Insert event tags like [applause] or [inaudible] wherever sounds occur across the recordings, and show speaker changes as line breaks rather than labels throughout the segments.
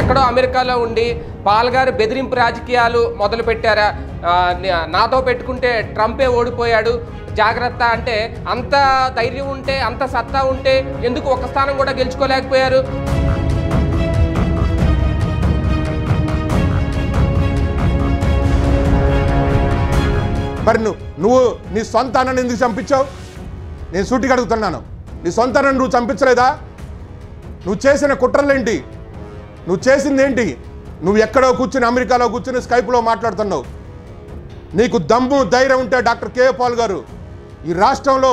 ఎక్కడో అమెరికాలో ఉండి పాల్గారు బెదిరింపు రాజకీయాలు మొదలుపెట్టారా నాతో పెట్టుకుంటే ట్రంపే ఓడిపోయాడు జాగ్రత్త అంటే అంత ధైర్యం ఉంటే అంత సత్తా ఉంటే ఎందుకు ఒక స్థానం కూడా గెలుచుకోలేకపోయారు
మరి నువ్వు నువ్వు నీ సొంత అన్నని ఎందుకు చంపించావు నేను సూటిగా అడుగుతున్నాను నీ సొంత అన్నను నువ్వు చంపించలేదా నువ్వు చేసిన కుట్రలేంటి నువ్వు చేసింది ఏంటి నువ్వు ఎక్కడో కూర్చుని అమెరికాలో కూర్చుని స్కైప్లో మాట్లాడుతున్నావు నీకు దమ్ము ధైర్యం ఉంటే డాక్టర్ కేఏ పాల్ గారు ఈ రాష్ట్రంలో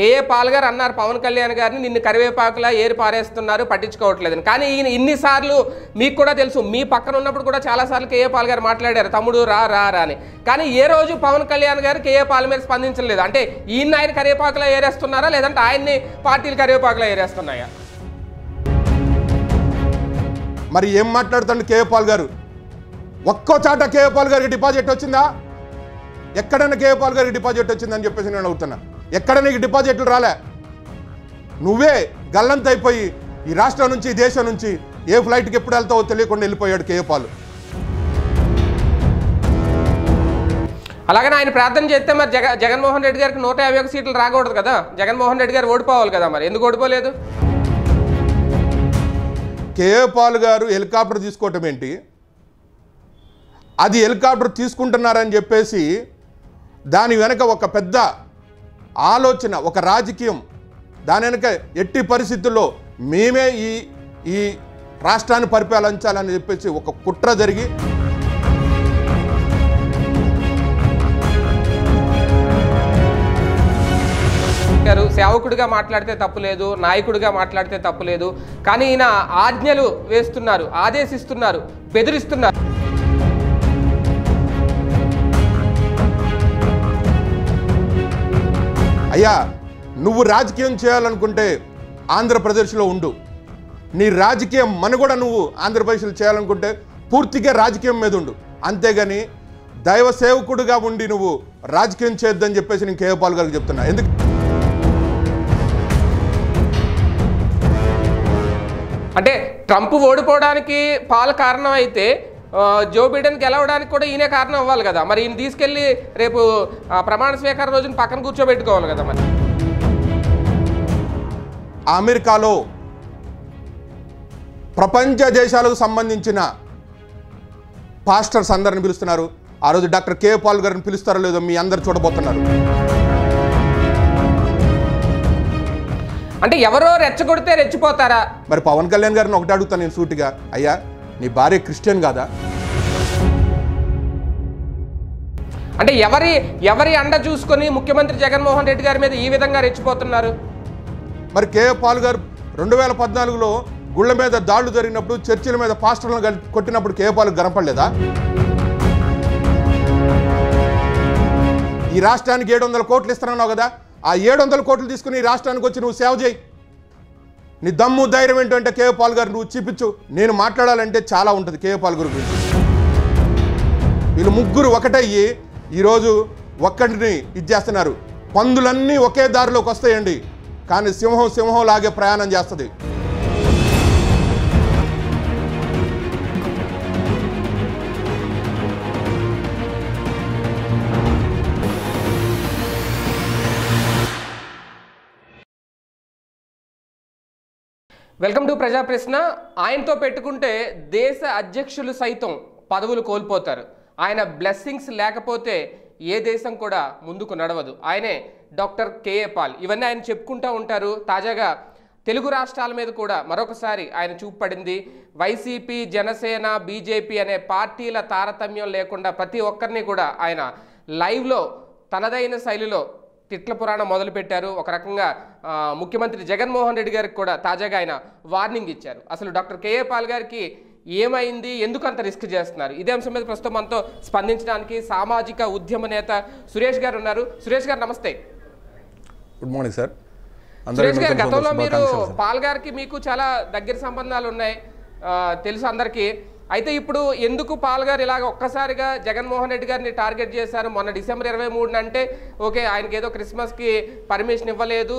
కేఏ పాల్ గారు అన్నారు పవన్ కళ్యాణ్ గారిని నిన్ను కరివేపాకులా ఏరి పారేస్తున్నారు పట్టించుకోవట్లేదని కానీ ఈయన ఇన్నిసార్లు మీకు కూడా తెలుసు మీ పక్కన ఉన్నప్పుడు కూడా చాలాసార్లు కేఏ పాల్ గారు మాట్లాడారు తమ్ముడు రా రా రా అని కానీ ఏ రోజు పవన్ కళ్యాణ్ గారు కేఏ పాల్ మీద స్పందించలేదు అంటే ఈయన ఆయన కరివేపాకులా ఏరేస్తున్నారా లేదంటే ఆయన్ని పార్టీలు కరివేపాకులా ఏరేస్తున్నాయా
మరి ఏం మాట్లాడుతాడు కేఏపాల్ గారు ఒక్కో చాట కేఏపాల్ గారికి డిపాజిట్ వచ్చిందా ఎక్కడైనా కేఏపాల్ గారికి డిపాజిట్ వచ్చిందని చెప్పేసి నేను అడుగుతున్నాను ఎక్కడ నీకు డిపాజిట్లు రాలే నువ్వే గల్లంతైపోయి ఈ రాష్ట్రం నుంచి దేశం నుంచి ఏ ఫ్లైట్కి ఎప్పుడు వెళ్తావో తెలియకుండా వెళ్ళిపోయాడు కేయపాలు
అలాగే ఆయన ప్రార్థన చేస్తే మరి జగ జగన్మోహన్ రెడ్డి గారికి నూట యాభై ఒక సీట్లు రాకూడదు కదా జగన్మోహన్ రెడ్డి గారు ఓడిపోవాలి కదా మరి ఎందుకు ఓడిపోలేదు
కేపాల్ గారు హెలికాప్టర్ తీసుకోవటం ఏంటి అది హెలికాప్టర్ తీసుకుంటున్నారని చెప్పేసి దాని వెనక ఒక పెద్ద ఆలోచన ఒక రాజకీయం దాని వెనుక ఎట్టి పరిస్థితుల్లో మేమే ఈ ఈ రాష్ట్రాన్ని పరిపాలించాలని చెప్పేసి ఒక కుట్ర జరిగి
సేవకుడిగా మాట్లాడితే తప్పు లేదు నాయకుడిగా మాట్లాడితే తప్పు లేదు కానీ ఈయన ఆజ్ఞలు వేస్తున్నారు ఆదేశిస్తున్నారు బెదిరిస్తున్నారు
అయ్యా నువ్వు రాజకీయం చేయాలనుకుంటే ఆంధ్రప్రదేశ్లో ఉండు నీ మన మనుగడ నువ్వు ఆంధ్రప్రదేశ్లో చేయాలనుకుంటే పూర్తిగా రాజకీయం మీద ఉండు అంతేగాని దైవ సేవకుడుగా ఉండి నువ్వు రాజకీయం చేద్దని చెప్పేసి నేను కేవపాల్ గారికి చెప్తున్నా ఎందుకు అంటే ట్రంప్ ఓడిపోవడానికి
పాల కారణం అయితే జో బైడెన్ గెలవడానికి కూడా ఈయనే కారణం అవ్వాలి కదా మరి ఈయన తీసుకెళ్ళి రేపు ప్రమాణ స్వీకార రోజున పక్కన కూర్చోబెట్టుకోవాలి కదా మరి
అమెరికాలో ప్రపంచ దేశాలకు సంబంధించిన పాస్టర్స్ అందరిని పిలుస్తున్నారు ఆ రోజు డాక్టర్ కే పాల్ గారిని పిలుస్తారో లేదో మీ అందరు చూడబోతున్నారు
అంటే ఎవరో రెచ్చగొడితే రెచ్చిపోతారా
మరి పవన్ కళ్యాణ్ గారిని ఒకటి అడుగుతాను నేను సూటిగా అయ్యా నీ భార్య క్రిస్టియన్ కాదా
అంటే ఎవరి ఎవరి అండ చూసుకొని ముఖ్యమంత్రి జగన్మోహన్ రెడ్డి గారి మీద ఈ విధంగా రెచ్చిపోతున్నారు
మరి కేఏ పాల్ గారు రెండు వేల పద్నాలుగులో గుళ్ళ మీద దాడులు జరిగినప్పుడు చర్చిల మీద పాస్టర్లను కొట్టినప్పుడు కేఏ పాల్ గనపడలేదా ఈ రాష్ట్రానికి ఏడు వందల కోట్లు ఇస్తున్నావు కదా ఆ ఏడు వందల కోట్లు తీసుకుని ఈ రాష్ట్రానికి వచ్చి నువ్వు సేవ చేయి నీ దమ్ము ధైర్యం ఏంటంటే కేఏ పాల్ గారు నువ్వు చూపించు నేను మాట్లాడాలంటే చాలా ఉంటుంది కేఏ పాల్ గారి గురించి వీళ్ళు ముగ్గురు ఒకటయ్యి ఈరోజు ఒక్కటిని ఇది చేస్తున్నారు పందులన్నీ ఒకే దారిలోకి వస్తాయండి కానీ సింహం సింహం లాగే ప్రయాణం చేస్తుంది
వెల్కమ్ టు ప్రజా ప్రశ్న ఆయనతో పెట్టుకుంటే దేశ అధ్యక్షులు సైతం పదవులు కోల్పోతారు ఆయన బ్లెస్సింగ్స్ లేకపోతే ఏ దేశం కూడా ముందుకు నడవదు ఆయనే డాక్టర్ కేఏ పాల్ ఇవన్నీ ఆయన చెప్పుకుంటూ ఉంటారు తాజాగా తెలుగు రాష్ట్రాల మీద కూడా మరొకసారి ఆయన చూపడింది వైసీపీ జనసేన బీజేపీ అనే పార్టీల తారతమ్యం లేకుండా ప్రతి ఒక్కరిని కూడా ఆయన లైవ్లో తనదైన శైలిలో తిట్ల పురాణం మొదలుపెట్టారు ఒక రకంగా ముఖ్యమంత్రి జగన్మోహన్ రెడ్డి గారికి కూడా తాజాగా ఆయన వార్నింగ్ ఇచ్చారు అసలు డాక్టర్ కేఏ పాల్ గారికి ఏమైంది ఎందుకు అంత రిస్క్ చేస్తున్నారు ఇదే అంశం మీద ప్రస్తుతం మనతో స్పందించడానికి సామాజిక ఉద్యమ నేత సురేష్ గారు ఉన్నారు సురేష్ గారు నమస్తే
గుడ్ మార్నింగ్ సార్ సురేష్ గారు గతంలో మీరు
పాల్ గారికి మీకు చాలా దగ్గర సంబంధాలు ఉన్నాయి తెలుసు అందరికీ అయితే ఇప్పుడు ఎందుకు పాల్ గారు ఇలాగ ఒక్కసారిగా జగన్మోహన్ రెడ్డి గారిని టార్గెట్ చేశారు మొన్న డిసెంబర్ ఇరవై మూడున అంటే ఓకే ఆయనకి ఏదో క్రిస్మస్కి పర్మిషన్ ఇవ్వలేదు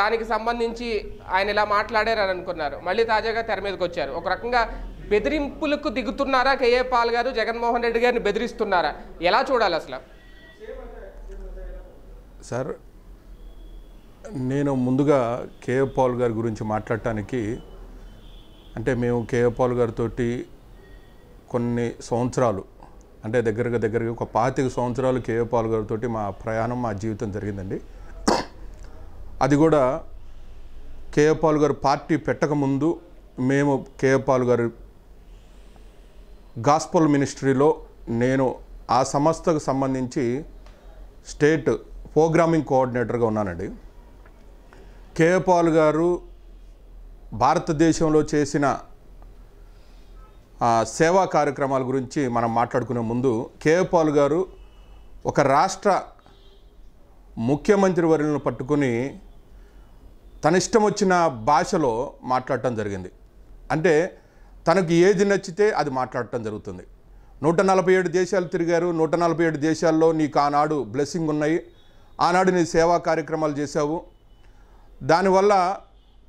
దానికి సంబంధించి ఆయన ఇలా మాట్లాడారు అని అనుకున్నారు మళ్ళీ తాజాగా తెర మీదకి వచ్చారు ఒక రకంగా బెదిరింపులకు దిగుతున్నారా కేఏ పాల్ గారు జగన్మోహన్ రెడ్డి గారిని బెదిరిస్తున్నారా ఎలా చూడాలి అసలు
సార్ నేను ముందుగా కేఏ పాల్ గారి గురించి మాట్లాడటానికి అంటే మేము కేఏ పాల్ గారితో కొన్ని సంవత్సరాలు అంటే దగ్గరగా దగ్గరగా ఒక పాతిక సంవత్సరాలు కేఏ పాల్ గారితో మా ప్రయాణం మా జీవితం జరిగిందండి అది కూడా కేఏ పాల్ గారు పార్టీ పెట్టకముందు మేము కేఏ పాల్ గారు గాస్పల్ మినిస్ట్రీలో నేను ఆ సంస్థకు సంబంధించి స్టేట్ ప్రోగ్రామింగ్ కోఆర్డినేటర్గా ఉన్నానండి కేఏ పాల్ గారు భారతదేశంలో చేసిన సేవా కార్యక్రమాల గురించి మనం మాట్లాడుకునే ముందు కేపాల్ గారు ఒక రాష్ట్ర ముఖ్యమంత్రి వర్యులను పట్టుకుని తన ఇష్టం వచ్చిన భాషలో మాట్లాడటం జరిగింది అంటే తనకు ఏది నచ్చితే అది మాట్లాడటం జరుగుతుంది నూట నలభై ఏడు దేశాలు తిరిగారు నూట నలభై ఏడు దేశాల్లో నీకు ఆనాడు బ్లెస్సింగ్ ఉన్నాయి ఆనాడు నీ సేవా కార్యక్రమాలు చేశావు దానివల్ల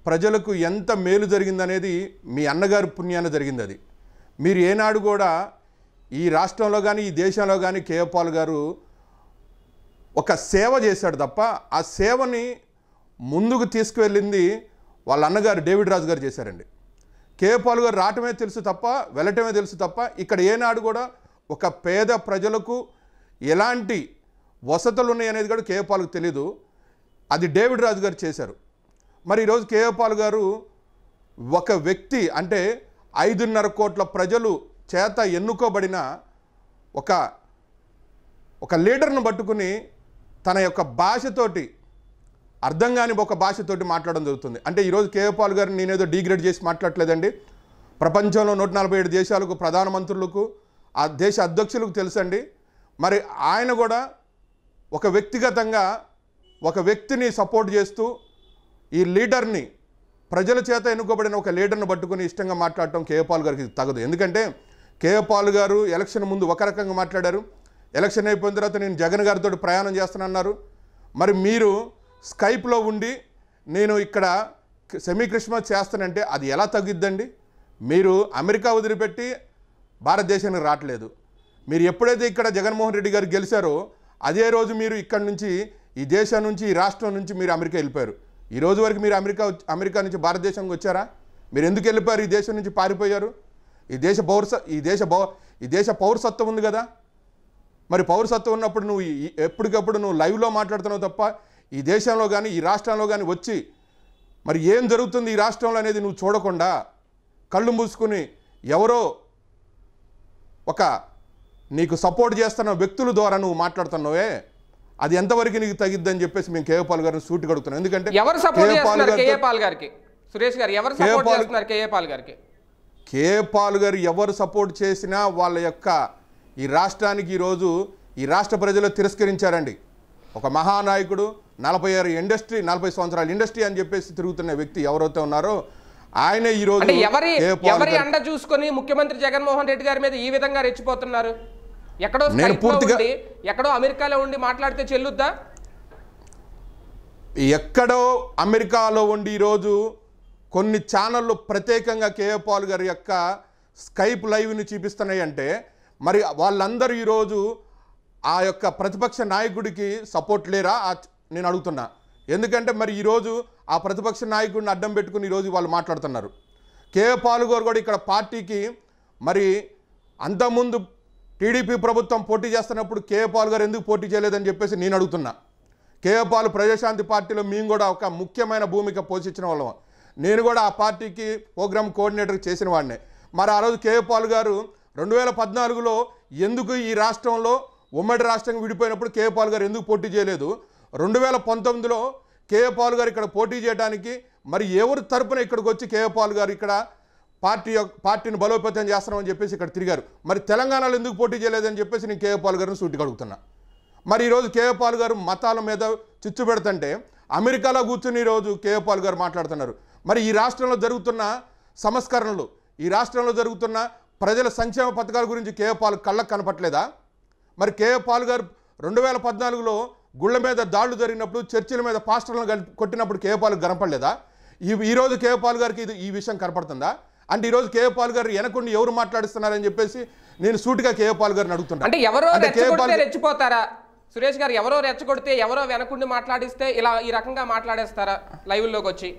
ప్రజలకు ఎంత మేలు జరిగిందనేది మీ అన్నగారి పుణ్యాన జరిగింది అది మీరు ఏనాడు కూడా ఈ రాష్ట్రంలో కానీ ఈ దేశంలో కానీ కేఎపాల్ గారు ఒక సేవ చేశాడు తప్ప ఆ సేవని ముందుకు తీసుకువెళ్ళింది వాళ్ళ అన్నగారు డేవిడ్ రాజు గారు చేశారండి కేఎపాల్ గారు రావటమే తెలుసు తప్ప వెళ్ళటమే తెలుసు తప్ప ఇక్కడ ఏనాడు కూడా ఒక పేద ప్రజలకు ఎలాంటి వసతులు ఉన్నాయి అనేది కూడా కేపాల్కు తెలీదు అది డేవిడ్ రాజు గారు చేశారు మరి ఈరోజు కేఎపాల్ గారు ఒక వ్యక్తి అంటే ఐదున్నర కోట్ల ప్రజలు చేత ఎన్నుకోబడిన ఒక ఒక లీడర్ను పట్టుకుని తన యొక్క భాషతోటి అర్థం కాని ఒక భాషతోటి మాట్లాడడం జరుగుతుంది అంటే ఈరోజు కేపాల్ గారిని నేనేదో డిగ్రేడ్ చేసి మాట్లాడలేదండి ప్రపంచంలో నూట నలభై ఏడు దేశాలకు ప్రధానమంత్రులకు ఆ దేశ అధ్యక్షులకు తెలుసండి మరి ఆయన కూడా ఒక వ్యక్తిగతంగా ఒక వ్యక్తిని సపోర్ట్ చేస్తూ ఈ లీడర్ని ప్రజల చేత ఎన్నుకోబడిన ఒక లీడర్ను పట్టుకుని ఇష్టంగా మాట్లాడటం కేఏపాల్ గారికి తగదు ఎందుకంటే కేఏపాల్ గారు ఎలక్షన్ ముందు ఒక రకంగా మాట్లాడారు ఎలక్షన్ అయిపోయిన తర్వాత నేను జగన్ గారితో ప్రయాణం చేస్తానన్నారు మరి మీరు స్కైప్లో ఉండి నేను ఇక్కడ సెమీ క్రిస్మస్ చేస్తానంటే అది ఎలా తగ్గిద్దండి మీరు అమెరికా వదిలిపెట్టి భారతదేశానికి రావట్లేదు మీరు ఎప్పుడైతే ఇక్కడ జగన్మోహన్ రెడ్డి గారు గెలిచారో అదే రోజు మీరు ఇక్కడ నుంచి ఈ దేశం నుంచి ఈ రాష్ట్రం నుంచి మీరు అమెరికా వెళ్ళిపోయారు ఈ రోజు వరకు మీరు అమెరికా అమెరికా నుంచి భారతదేశంకి వచ్చారా మీరు ఎందుకు వెళ్ళిపోయారు ఈ దేశం నుంచి పారిపోయారు ఈ దేశ పౌరస ఈ దేశ పౌ ఈ దేశ పౌరసత్వం ఉంది కదా మరి పౌరసత్వం ఉన్నప్పుడు నువ్వు ఎప్పటికప్పుడు నువ్వు లైవ్లో మాట్లాడుతున్నావు తప్ప ఈ దేశంలో కానీ ఈ రాష్ట్రంలో కానీ వచ్చి మరి ఏం జరుగుతుంది ఈ రాష్ట్రంలో అనేది నువ్వు చూడకుండా కళ్ళు మూసుకుని ఎవరో ఒక నీకు సపోర్ట్ చేస్తున్న వ్యక్తుల ద్వారా నువ్వు మాట్లాడుతున్నావే అది ఎంతవరకు నీకు తగిద్దని చెప్పేసి మేము కేఏపాల్ గారిని సూటి కడుగుతున్నాం ఎందుకంటే ఎవరు సపోర్ట్ చేస్తున్నారు
గారికి సురేష్ గారు ఎవరు సపోర్ట్ చేస్తున్నారు కేఏపాల్ గారికి
కేఏపాల్ గారు ఎవరు సపోర్ట్ చేసినా వాళ్ళ యొక్క ఈ రాష్ట్రానికి ఈరోజు ఈ రాష్ట్ర ప్రజలు తిరస్కరించారండి ఒక మహానాయకుడు నలభై ఆరు ఇండస్ట్రీ నలభై సంవత్సరాల ఇండస్ట్రీ అని చెప్పేసి తిరుగుతున్న వ్యక్తి ఎవరైతే ఉన్నారో ఆయన ఈరోజు ఎవరి ఎవరి అండ
చూసుకొని ముఖ్యమంత్రి జగన్మోహన్ రెడ్డి గారి మీద ఈ విధంగా రెచ్చిపోతున్నారు ఎక్కడో నేను పూర్తిగా ఎక్కడో అమెరికాలో ఉండి మాట్లాడితే చెల్లుద్దా
ఎక్కడో అమెరికాలో ఉండి ఈరోజు కొన్ని ఛానళ్ళు ప్రత్యేకంగా కేఏ పాల్ గారి యొక్క స్కైప్ లైవ్ని చూపిస్తున్నాయి అంటే మరి వాళ్ళందరూ ఈరోజు ఆ యొక్క ప్రతిపక్ష నాయకుడికి సపోర్ట్ లేరా నేను అడుగుతున్నా ఎందుకంటే మరి ఈరోజు ఆ ప్రతిపక్ష నాయకుడిని అడ్డం పెట్టుకుని ఈరోజు వాళ్ళు మాట్లాడుతున్నారు కేఏ పాల్ గారు కూడా ఇక్కడ పార్టీకి మరి అంతకుముందు టీడీపీ ప్రభుత్వం పోటీ చేస్తున్నప్పుడు కేఏపాల్ గారు ఎందుకు పోటీ చేయలేదని చెప్పేసి నేను అడుగుతున్నా కేఏపాల్ ప్రజాశాంతి పార్టీలో మేము కూడా ఒక ముఖ్యమైన భూమిక పోషించిన వాళ్ళం నేను కూడా ఆ పార్టీకి ప్రోగ్రామ్ కోఆర్డినేటర్ చేసిన వాడినే మరి ఆ రోజు కేఏపాల్ గారు రెండు వేల పద్నాలుగులో ఎందుకు ఈ రాష్ట్రంలో ఉమ్మడి రాష్ట్రం విడిపోయినప్పుడు కేఏపాల్ గారు ఎందుకు పోటీ చేయలేదు రెండు వేల పంతొమ్మిదిలో కేఏపాల్ గారు ఇక్కడ పోటీ చేయడానికి మరి ఎవరి తరపున ఇక్కడికి వచ్చి కేఏపాల్ గారు ఇక్కడ పార్టీ పార్టీని బలోపేతం చేస్తున్నామని చెప్పేసి ఇక్కడ తిరిగారు మరి తెలంగాణలో ఎందుకు పోటీ చేయలేదని చెప్పేసి నేను కేఏపాల్ గారిని సూటి కడుగుతున్నా మరి ఈరోజు కేఏపాల్ గారు మతాల మీద చిచ్చు పెడుతుంటే అమెరికాలో కూర్చుని ఈరోజు కేఏపాల్ గారు మాట్లాడుతున్నారు మరి ఈ రాష్ట్రంలో జరుగుతున్న సంస్కరణలు ఈ రాష్ట్రంలో జరుగుతున్న ప్రజల సంక్షేమ పథకాల గురించి కేఏపాల్ కళ్ళకు కనపట్లేదా మరి కేఏపాల్ గారు రెండు వేల పద్నాలుగులో గుళ్ళ మీద దాడులు జరిగినప్పుడు చర్చిల మీద పాస్టర్లను కొట్టినప్పుడు కేఏపాల్ కనపడలేదా ఈ ఈరోజు కేఏపాల్ గారికి ఇది ఈ విషయం కనపడుతుందా అంటే ఈరోజు కేఏపాల్ గారు వెనకుండి ఎవరు మాట్లాడుస్తున్నారని చెప్పేసి నేను సూటిగా కేఏపాల్ గారిని అడుగుతున్నాను అంటే ఎవరో
రెచ్చిపోతారా సురేష్ గారు ఎవరో రెచ్చగొడితే ఎవరో వెనకుండి మాట్లాడిస్తే ఇలా ఈ రకంగా మాట్లాడేస్తారా లైవ్లోకి వచ్చి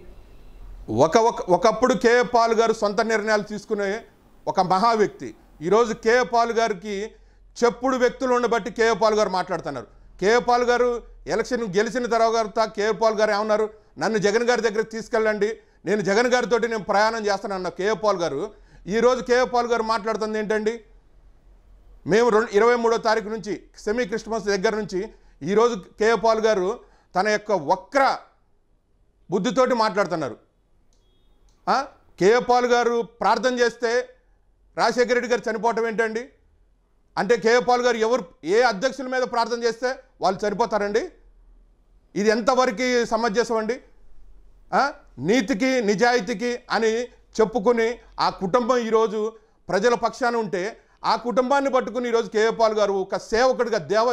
ఒక ఒకప్పుడు కేఏ పాల్ గారు సొంత నిర్ణయాలు తీసుకునే ఒక మహా వ్యక్తి ఈరోజు కేఏ పాల్ గారికి చెప్పుడు వ్యక్తులు ఉండబట్టి కేఏ పాల్ గారు మాట్లాడుతున్నారు కేఏ పాల్ గారు ఎలక్షన్ గెలిచిన తర్వాత కేఏ పాల్ గారు ఏమన్నారు నన్ను జగన్ గారి దగ్గరికి తీసుకెళ్ళండి నేను జగన్ గారితో నేను ప్రయాణం చేస్తానన్న కేఏ పాల్ గారు ఈరోజు కేఏ పాల్ గారు మాట్లాడుతుంది ఏంటండి మేము రెండు ఇరవై మూడో తారీఖు నుంచి సెమీ క్రిస్మస్ దగ్గర నుంచి ఈరోజు కేఏ పాల్ గారు తన యొక్క వక్ర బుద్ధితోటి మాట్లాడుతున్నారు కేఏ పాల్ గారు ప్రార్థన చేస్తే రాజశేఖర రెడ్డి గారు చనిపోవటం ఏంటండి అంటే కేఏ పాల్ గారు ఎవరు ఏ అధ్యక్షుల మీద ప్రార్థన చేస్తే వాళ్ళు చనిపోతారండి ఇది ఎంతవరకు సమంజసం అండి నీతికి నిజాయితీకి అని చెప్పుకుని ఆ కుటుంబం ఈరోజు ప్రజల పక్షాన ఉంటే ఆ కుటుంబాన్ని పట్టుకుని ఈరోజు కేఏపాల్ గారు ఒక సేవకుడిగా దేవ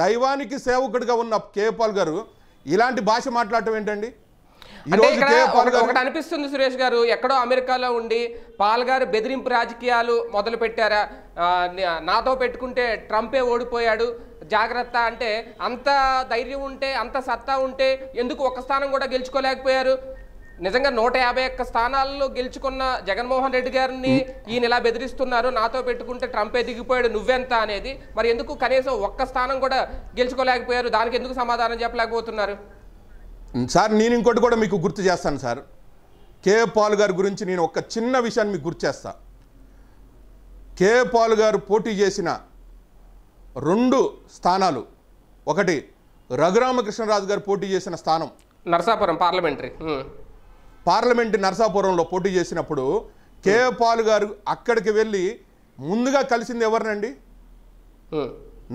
దైవానికి సేవకుడిగా ఉన్న కేఏపాల్ గారు ఇలాంటి భాష మాట్లాడటం ఏంటండి అంటే ఇక్కడ ఒకటి
అనిపిస్తుంది సురేష్ గారు ఎక్కడో అమెరికాలో ఉండి పాల్ గారు బెదిరింపు రాజకీయాలు మొదలు పెట్టారా నాతో పెట్టుకుంటే ట్రంపే ఓడిపోయాడు జాగ్రత్త అంటే అంత ధైర్యం ఉంటే అంత సత్తా ఉంటే ఎందుకు ఒక స్థానం కూడా గెలుచుకోలేకపోయారు నిజంగా నూట యాభై ఒక్క స్థానాల్లో గెలుచుకున్న జగన్మోహన్ రెడ్డి గారిని ఈయన ఎలా బెదిరిస్తున్నారు నాతో పెట్టుకుంటే ట్రంపే దిగిపోయాడు నువ్వెంత అనేది మరి ఎందుకు కనీసం ఒక్క స్థానం కూడా గెలుచుకోలేకపోయారు దానికి ఎందుకు సమాధానం చెప్పలేకపోతున్నారు
సార్ నేను ఇంకోటి కూడా మీకు గుర్తు చేస్తాను సార్ కే పాల్ గారి గురించి నేను ఒక చిన్న విషయాన్ని మీకు గుర్తు చేస్తా కే పాల్ గారు పోటీ చేసిన రెండు స్థానాలు ఒకటి రఘురామకృష్ణరాజు గారు పోటీ చేసిన స్థానం
నరసాపురం పార్లమెంటరీ
పార్లమెంటు నరసాపురంలో పోటీ చేసినప్పుడు కేపాల్ గారు అక్కడికి వెళ్ళి ముందుగా కలిసింది ఎవరినండి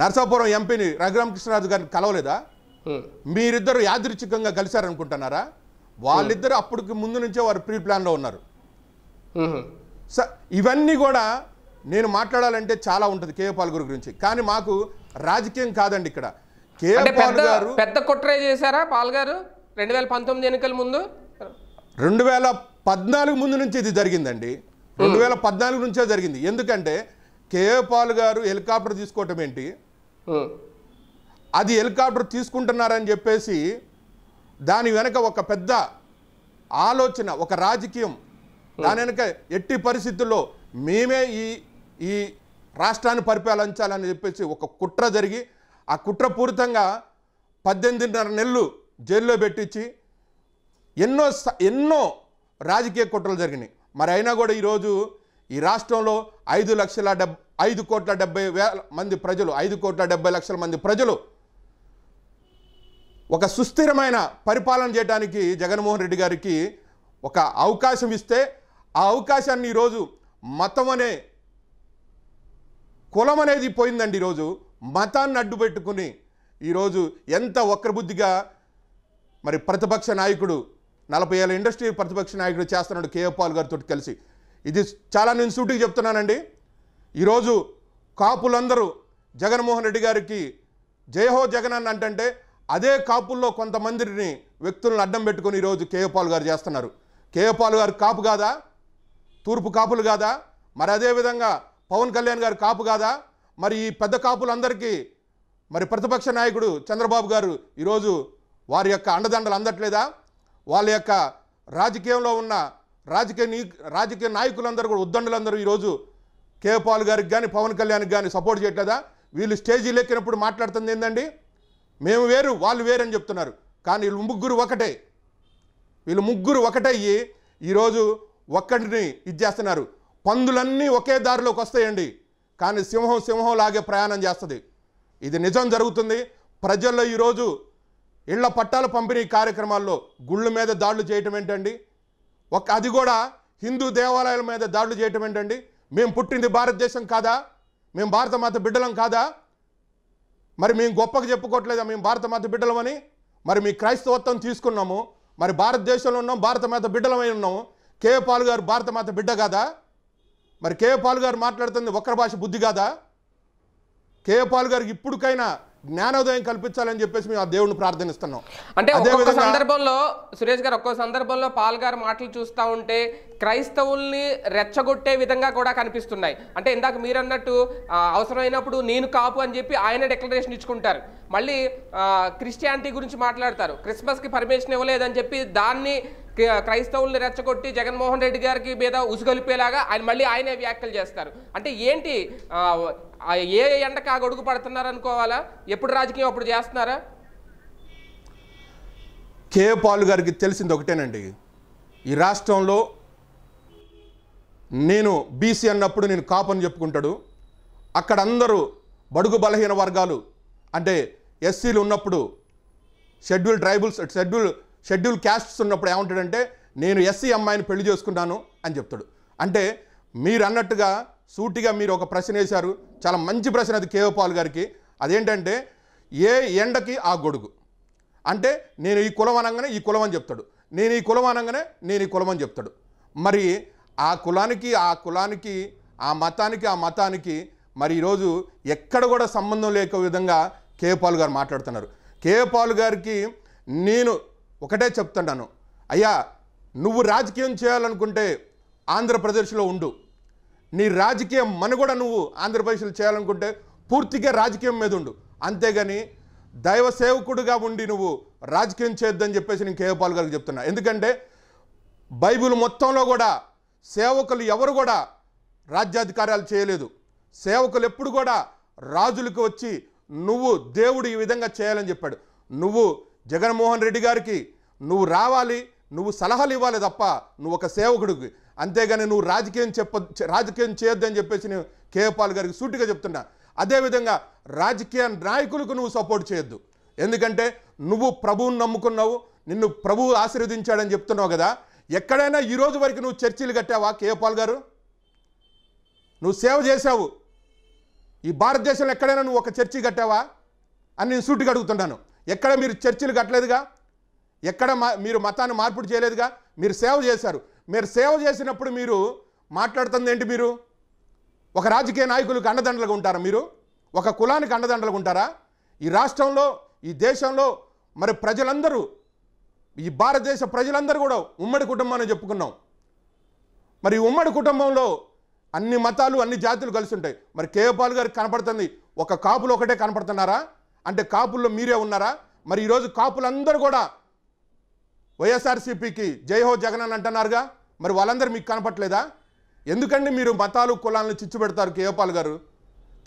నరసాపురం ఎంపీని రఘురామకృష్ణరాజు గారిని కలవలేదా మీరిద్దరు యాదృచ్ఛికంగా కలిశారనుకుంటున్నారా వాళ్ళిద్దరు అప్పటికి ముందు నుంచే వారు ప్రీ ప్లాన్లో ఉన్నారు ఇవన్నీ కూడా నేను మాట్లాడాలంటే చాలా ఉంటుంది కేపాల్ గారి గురించి కానీ మాకు రాజకీయం కాదండి ఇక్కడ కేపాల్ గారు
పెద్ద కుట్రే చేశారా పాల్ గారు రెండు వేల పంతొమ్మిది ఎన్నికల ముందు
రెండు వేల పద్నాలుగు ముందు నుంచి ఇది జరిగిందండి రెండు వేల పద్నాలుగు నుంచే జరిగింది ఎందుకంటే కేఏ పాల్ గారు హెలికాప్టర్ తీసుకోవటం ఏంటి అది హెలికాప్టర్ తీసుకుంటున్నారని చెప్పేసి దాని వెనక ఒక పెద్ద ఆలోచన ఒక రాజకీయం దాని వెనక ఎట్టి పరిస్థితుల్లో మేమే ఈ ఈ రాష్ట్రాన్ని పరిపాలించాలని చెప్పేసి ఒక కుట్ర జరిగి ఆ కుట్ర పూరితంగా పద్దెనిమిదిన్నర నెలలు జైల్లో పెట్టించి ఎన్నో ఎన్నో రాజకీయ కుట్రలు జరిగినాయి మరి అయినా కూడా ఈరోజు ఈ రాష్ట్రంలో ఐదు లక్షల డెబ్ ఐదు కోట్ల డెబ్బై వేల మంది ప్రజలు ఐదు కోట్ల డెబ్బై లక్షల మంది ప్రజలు ఒక సుస్థిరమైన పరిపాలన చేయడానికి జగన్మోహన్ రెడ్డి గారికి ఒక అవకాశం ఇస్తే ఆ అవకాశాన్ని ఈరోజు మతం అనే కులం అనేది పోయిందండి ఈరోజు మతాన్ని అడ్డు పెట్టుకుని ఈరోజు ఎంత వక్రబుద్ధిగా మరి ప్రతిపక్ష నాయకుడు నలభై ఏళ్ళ ఇండస్ట్రీ ప్రతిపక్ష నాయకుడు చేస్తున్నాడు కేఏ పాల్ గారితో కలిసి ఇది చాలా నేను సూటికి చెప్తున్నానండి ఈరోజు కాపులందరూ జగన్మోహన్ రెడ్డి గారికి జయహో జగన్ అని అంటే అదే కాపుల్లో కొంతమందిని వ్యక్తులను అడ్డం పెట్టుకొని ఈరోజు పాల్ గారు చేస్తున్నారు పాల్ గారు కాపు కాదా తూర్పు కాపులు కాదా మరి అదేవిధంగా పవన్ కళ్యాణ్ గారు కాపు కాదా మరి ఈ పెద్ద కాపులందరికీ మరి ప్రతిపక్ష నాయకుడు చంద్రబాబు గారు ఈరోజు వారి యొక్క అండదండలు అందట్లేదా వాళ్ళ యొక్క రాజకీయంలో ఉన్న రాజకీయ రాజకీయ నాయకులందరూ కూడా ఉద్దండులందరూ ఈరోజు కేపాల్ గారికి కానీ పవన్ కళ్యాణ్కి కానీ సపోర్ట్ చేయట్లేదా వీళ్ళు స్టేజీలు ఎక్కినప్పుడు మాట్లాడుతుంది ఏంటండి మేము వేరు వాళ్ళు వేరు అని చెప్తున్నారు కానీ వీళ్ళు ముగ్గురు ఒకటే వీళ్ళు ముగ్గురు ఒకటయ్యి ఈరోజు ఒక్కటిని ఇది చేస్తున్నారు పందులన్నీ ఒకే దారిలోకి వస్తాయండి కానీ సింహం సింహం లాగే ప్రయాణం చేస్తుంది ఇది నిజం జరుగుతుంది ప్రజల్లో ఈరోజు ఇళ్ల పట్టాలు పంపిణీ కార్యక్రమాల్లో గుళ్ళ మీద దాడులు చేయటం ఏంటండి ఒక అది కూడా హిందూ దేవాలయాల మీద దాడులు చేయటం ఏంటండి మేము పుట్టింది భారతదేశం కాదా మేము భారత మాత బిడ్డలం కాదా మరి మేము గొప్పగా చెప్పుకోవట్లేదా మేము భారత మాత బిడ్డలమని మరి మీ క్రైస్తవత్వం తీసుకున్నాము మరి భారతదేశంలో ఉన్నాం భారత మాత బిడ్డలమై ఉన్నాము కేఏ పాల్ గారు భారత మాత బిడ్డ కాదా మరి కేఏ పాల్ గారు మాట్లాడుతుంది ఒక్కరి భాష బుద్ధి కాదా కేఏ పాల్ గారికి ఇప్పుడుకైనా జ్ఞానోదయం కల్పించాలని చెప్పేసి మేము ఆ దేవుడిని ప్రార్థనిస్తున్నాం అంటే ఒక్కొక్క
సందర్భంలో సురేష్ గారు ఒక్కో సందర్భంలో పాల్ గారు మాటలు చూస్తూ ఉంటే క్రైస్తవుల్ని రెచ్చగొట్టే విధంగా కూడా కనిపిస్తున్నాయి అంటే ఇందాక మీరు అన్నట్టు అవసరమైనప్పుడు నేను కాపు అని చెప్పి ఆయన డిక్లరేషన్ ఇచ్చుకుంటారు మళ్ళీ క్రిస్టియానిటీ గురించి మాట్లాడతారు క్రిస్మస్కి పర్మిషన్ ఇవ్వలేదని చెప్పి దాన్ని క్రైస్తవుల్ని రెచ్చగొట్టి జగన్మోహన్ రెడ్డి గారికి మీద ఉసుగొలిపేలాగా ఆయన మళ్ళీ ఆయనే వ్యాఖ్యలు చేస్తారు అంటే ఏంటి ఏ ఎండకు ఆ గొడుగు పడుతున్నారనుకోవాలా ఎప్పుడు రాజకీయం అప్పుడు చేస్తున్నారా
కే పాల్ గారికి తెలిసింది ఒకటేనండి ఈ రాష్ట్రంలో నేను బీసీ అన్నప్పుడు నేను కాపని చెప్పుకుంటాడు అక్కడ అందరూ బడుగు బలహీన వర్గాలు అంటే ఎస్సీలు ఉన్నప్పుడు schedule tribals schedule schedule castes ఉన్నప్పుడు ఏమంటాడంటే నేను ఎస్సీ అమ్మాయిని పెళ్లి చేసుకున్నాను అని చెప్తాడు అంటే మీరు అన్నట్టుగా సూటిగా మీరు ఒక ప్రశ్న వేశారు చాలా మంచి ప్రశ్న అది కేవపాల్ గారికి అదేంటంటే ఏ ఎండకి ఆ గొడుగు అంటే నేను ఈ కులం అనగానే ఈ కులం అని చెప్తాడు నేను ఈ కులం అనగానే నేను ఈ కులం అని చెప్తాడు మరి ఆ కులానికి ఆ కులానికి ఆ మతానికి ఆ మతానికి మరి ఈరోజు ఎక్కడ కూడా సంబంధం లేక విధంగా కేపాల్ గారు మాట్లాడుతున్నారు కేపాల్ గారికి నేను ఒకటే చెప్తున్నాను అయ్యా నువ్వు రాజకీయం చేయాలనుకుంటే ఆంధ్రప్రదేశ్లో ఉండు నీ రాజకీయం మన కూడా నువ్వు ఆంధ్రప్రదేశ్లో చేయాలనుకుంటే పూర్తిగా రాజకీయం మీద ఉండు అంతేగాని దైవ సేవకుడుగా ఉండి నువ్వు రాజకీయం చేయొద్దని చెప్పేసి నేను కేవపాల్ గారికి చెప్తున్నా ఎందుకంటే బైబిల్ మొత్తంలో కూడా సేవకులు ఎవరు కూడా రాజ్యాధికారాలు చేయలేదు సేవకులు ఎప్పుడు కూడా రాజులకు వచ్చి నువ్వు దేవుడు ఈ విధంగా చేయాలని చెప్పాడు నువ్వు జగన్మోహన్ రెడ్డి గారికి నువ్వు రావాలి నువ్వు సలహాలు ఇవ్వాలి తప్ప నువ్వు ఒక సేవకుడికి అంతేగాని నువ్వు రాజకీయం చెప్ప రాజకీయం చేయొద్దని చెప్పేసి నేను కేపాల్ గారికి సూటిగా చెప్తున్నా అదేవిధంగా రాజకీయ నాయకులకు నువ్వు సపోర్ట్ చేయొద్దు ఎందుకంటే నువ్వు ప్రభువుని నమ్ముకున్నావు నిన్ను ప్రభువు ఆశీర్వదించాడని చెప్తున్నావు కదా ఎక్కడైనా ఈరోజు వరకు నువ్వు చర్చిలు కట్టావా కేపాల్ గారు నువ్వు సేవ చేశావు ఈ భారతదేశంలో ఎక్కడైనా నువ్వు ఒక చర్చి కట్టావా అని నేను సూటిగా అడుగుతున్నాను ఎక్కడ మీరు చర్చిలు కట్టలేదుగా ఎక్కడ మీరు మతాన్ని మార్పుడు చేయలేదుగా మీరు సేవ చేశారు మీరు సేవ చేసినప్పుడు మీరు మాట్లాడుతుంది ఏంటి మీరు ఒక రాజకీయ నాయకులకు అండదండలుగా ఉంటారా మీరు ఒక కులానికి అండదండలుగా ఉంటారా ఈ రాష్ట్రంలో ఈ దేశంలో మరి ప్రజలందరూ ఈ భారతదేశ ప్రజలందరూ కూడా ఉమ్మడి అని చెప్పుకున్నాం మరి ఉమ్మడి కుటుంబంలో అన్ని మతాలు అన్ని జాతులు కలిసి ఉంటాయి మరి కేవపాల్ గారికి కనపడుతుంది ఒక కాపులు ఒకటే కనపడుతున్నారా అంటే కాపుల్లో మీరే ఉన్నారా మరి ఈరోజు కాపులందరూ కూడా వైఎస్ఆర్సీపీకి జయహో జగన్ అని అంటున్నారుగా మరి వాళ్ళందరూ మీకు కనపట్లేదా ఎందుకండి మీరు మతాలు కులాలను చిచ్చు పెడతారు కేయపాల్ గారు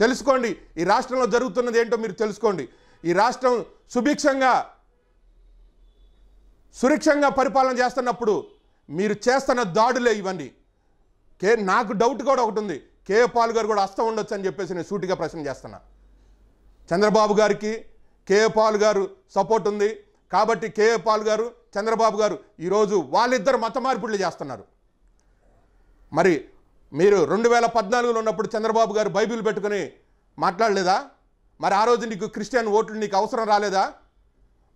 తెలుసుకోండి ఈ రాష్ట్రంలో జరుగుతున్నది ఏంటో మీరు తెలుసుకోండి ఈ రాష్ట్రం సుభిక్షంగా సురక్షంగా పరిపాలన చేస్తున్నప్పుడు మీరు చేస్తున్న దాడులే ఇవన్నీ కే నాకు డౌట్ కూడా ఒకటి ఉంది కేఏ పాల్ గారు కూడా అస్తం ఉండొచ్చు అని చెప్పేసి నేను సూటిగా ప్రశ్న చేస్తున్నా చంద్రబాబు గారికి కేఏ పాల్ గారు సపోర్ట్ ఉంది కాబట్టి కేఏ పాల్ గారు చంద్రబాబు గారు ఈరోజు వాళ్ళిద్దరు మత మార్పిడులు చేస్తున్నారు మరి మీరు రెండు వేల పద్నాలుగులో ఉన్నప్పుడు చంద్రబాబు గారు బైబిల్ పెట్టుకుని మాట్లాడలేదా మరి ఆ రోజు నీకు క్రిస్టియన్ ఓట్లు నీకు అవసరం రాలేదా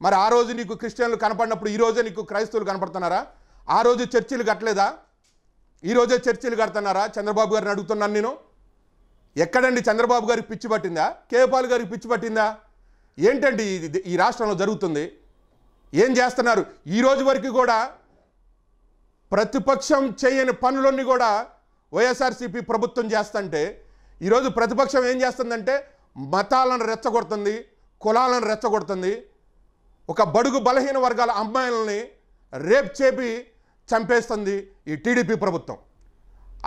మరి ఆ రోజు నీకు క్రిస్టియన్లు కనపడినప్పుడు ఈరోజే నీకు క్రైస్తవులు కనపడుతున్నారా ఆ రోజు చర్చిలు కట్టలేదా ఈరోజే చర్చిలు కడుతున్నారా చంద్రబాబు గారిని అడుగుతున్నాను నేను ఎక్కడండి చంద్రబాబు గారికి పిచ్చి పట్టిందా కేపాల్ గారికి పిచ్చి పట్టిందా ఏంటండి ఇది ఈ రాష్ట్రంలో జరుగుతుంది ఏం చేస్తున్నారు ఈ రోజు వరకు కూడా ప్రతిపక్షం చేయని పనులన్నీ కూడా వైఎస్ఆర్సీపీ ప్రభుత్వం చేస్తుంటే ఈరోజు ప్రతిపక్షం ఏం చేస్తుందంటే మతాలను రెచ్చగొడుతుంది కులాలను రెచ్చగొడుతుంది ఒక బడుగు బలహీన వర్గాల అమ్మాయిలని రేప్ చేపి చంపేస్తుంది ఈ టీడీపీ ప్రభుత్వం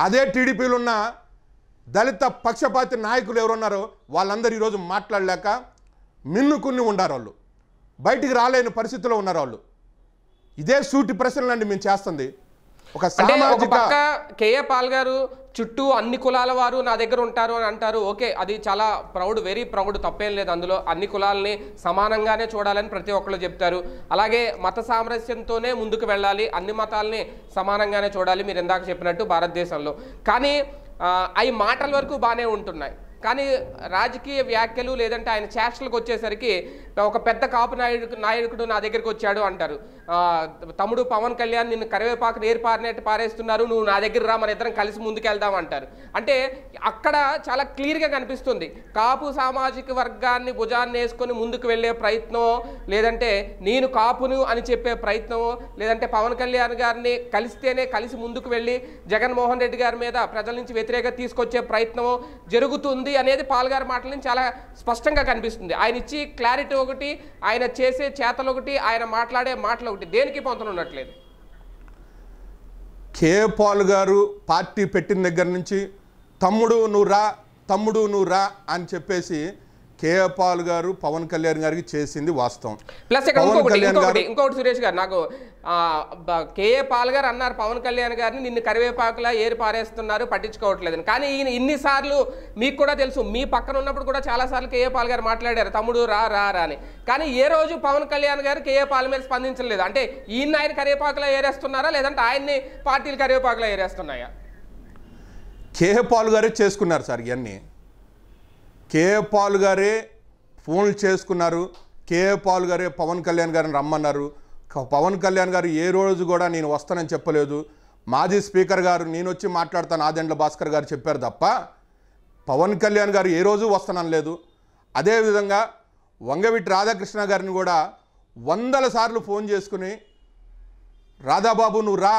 అదే టీడీపీలో ఉన్న దళిత పక్షపాతి నాయకులు ఉన్నారో వాళ్ళందరూ ఈరోజు మాట్లాడలేక మిన్నుకుని ఉండారు వాళ్ళు బయటికి రాలేని పరిస్థితిలో ఉన్నారు వాళ్ళు ఇదే సూటి ప్రశ్నలండి మేము చేస్తుంది ఒక సామాజిక
కేఏ పాల్ గారు చుట్టూ అన్ని కులాల వారు నా దగ్గర ఉంటారు అని అంటారు ఓకే అది చాలా ప్రౌడ్ వెరీ ప్రౌడ్ తప్పేం లేదు అందులో అన్ని కులాలని సమానంగానే చూడాలని ప్రతి ఒక్కళ్ళు చెప్తారు అలాగే మత సామరస్యంతోనే ముందుకు వెళ్ళాలి అన్ని మతాలని సమానంగానే చూడాలి మీరు ఇందాక చెప్పినట్టు భారతదేశంలో కానీ అవి మాటల వరకు బాగానే ఉంటున్నాయి కానీ రాజకీయ వ్యాఖ్యలు లేదంటే ఆయన చేష్టలకు వచ్చేసరికి ఒక పెద్ద కాపు నాయుడు నాయకుడు నా దగ్గరికి వచ్చాడు అంటారు తమ్ముడు పవన్ కళ్యాణ్ నిన్ను కరివేపాకు నేరు పారినట్టు పారేస్తున్నారు నువ్వు నా దగ్గర రా మన ఇద్దరం కలిసి ముందుకెళ్దాం అంటారు అంటే అక్కడ చాలా క్లియర్గా కనిపిస్తుంది కాపు సామాజిక వర్గాన్ని భుజాన్ని వేసుకొని ముందుకు వెళ్ళే ప్రయత్నం లేదంటే నేను కాపును అని చెప్పే ప్రయత్నం లేదంటే పవన్ కళ్యాణ్ గారిని కలిస్తేనే కలిసి ముందుకు వెళ్ళి జగన్మోహన్ రెడ్డి గారి మీద ప్రజల నుంచి వ్యతిరేకత తీసుకొచ్చే ప్రయత్నం జరుగుతుంది ఉంది అనేది పాల్గారు మాటల నుంచి చాలా స్పష్టంగా కనిపిస్తుంది ఆయన ఇచ్చి క్లారిటీ ఒకటి ఆయన చేసే చేతలు ఒకటి ఆయన మాట్లాడే మాటలు ఒకటి దేనికి పొందనున్నట్లేదు
కే పాల్ గారు పార్టీ పెట్టిన దగ్గర నుంచి తమ్ముడు నువ్వు రా తమ్ముడు నువ్వు రా అని చెప్పేసి కేఎపాల్ గారు పవన్ కళ్యాణ్ గారికి చేసింది వాస్తవం
ప్లస్ ఇంకోటి ఇంకొకటి సురేష్ గారు నాకు కేఏ గారు అన్నారు పవన్ కళ్యాణ్ గారిని నిన్ను కరివేపాకులా ఏరు పారేస్తున్నారు పట్టించుకోవట్లేదు కానీ ఈయన ఇన్నిసార్లు మీకు కూడా తెలుసు మీ పక్కన ఉన్నప్పుడు కూడా చాలాసార్లు కేఏ పాల్ గారు మాట్లాడారు తమ్ముడు రా రా అని కానీ ఏ రోజు పవన్ కళ్యాణ్ గారు కేఏ మీద స్పందించలేదు అంటే ఈయన ఆయన కరివేపాకులా ఏరేస్తున్నారా లేదంటే ఆయన్ని పార్టీలు కరివేపాకులా ఏరేస్తున్నాయా
కేఏ గారే చేసుకున్నారు సార్ ఇవన్నీ కే పాల్ గారే ఫోన్లు చేసుకున్నారు కే పాల్ గారే పవన్ కళ్యాణ్ గారిని రమ్మన్నారు పవన్ కళ్యాణ్ గారు ఏ రోజు కూడా నేను వస్తానని చెప్పలేదు మాజీ స్పీకర్ గారు నేను వచ్చి మాట్లాడతాను ఆదెండ్ల భాస్కర్ గారు చెప్పారు తప్ప పవన్ కళ్యాణ్ గారు ఏ రోజు వస్తాననలేదు అదేవిధంగా వంగవిటి రాధాకృష్ణ గారిని కూడా వందల సార్లు ఫోన్ చేసుకుని రాధాబాబు నువ్వు రా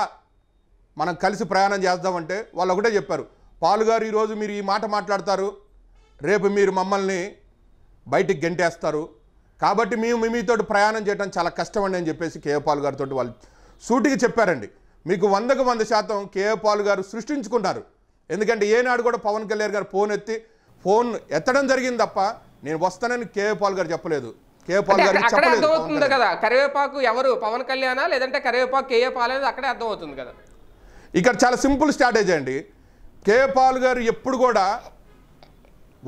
మనం కలిసి ప్రయాణం చేద్దామంటే వాళ్ళు ఒకటే చెప్పారు పాలుగారు ఈరోజు మీరు ఈ మాట మాట్లాడతారు రేపు మీరు మమ్మల్ని బయటికి గెంటేస్తారు కాబట్టి మేము మీతో ప్రయాణం చేయడం చాలా కష్టం అండి అని చెప్పేసి కేపాల్ గారితో వాళ్ళు సూటికి చెప్పారండి మీకు వందకు వంద శాతం కేపాల్ గారు సృష్టించుకున్నారు ఎందుకంటే ఏనాడు కూడా పవన్ కళ్యాణ్ గారు ఫోన్ ఎత్తి ఫోన్ ఎత్తడం జరిగింది తప్ప నేను వస్తానని కేపాల్ గారు చెప్పలేదు గారు అర్థమవుతుంది
కదా కరివేపాకు ఎవరు పవన్ కళ్యాణా లేదంటే కరివేపాకు కేఏ పాల్ అనేది అక్కడే అర్థమవుతుంది కదా
ఇక్కడ చాలా సింపుల్ స్ట్రాటజీ అండి కే పాల్ గారు ఎప్పుడు కూడా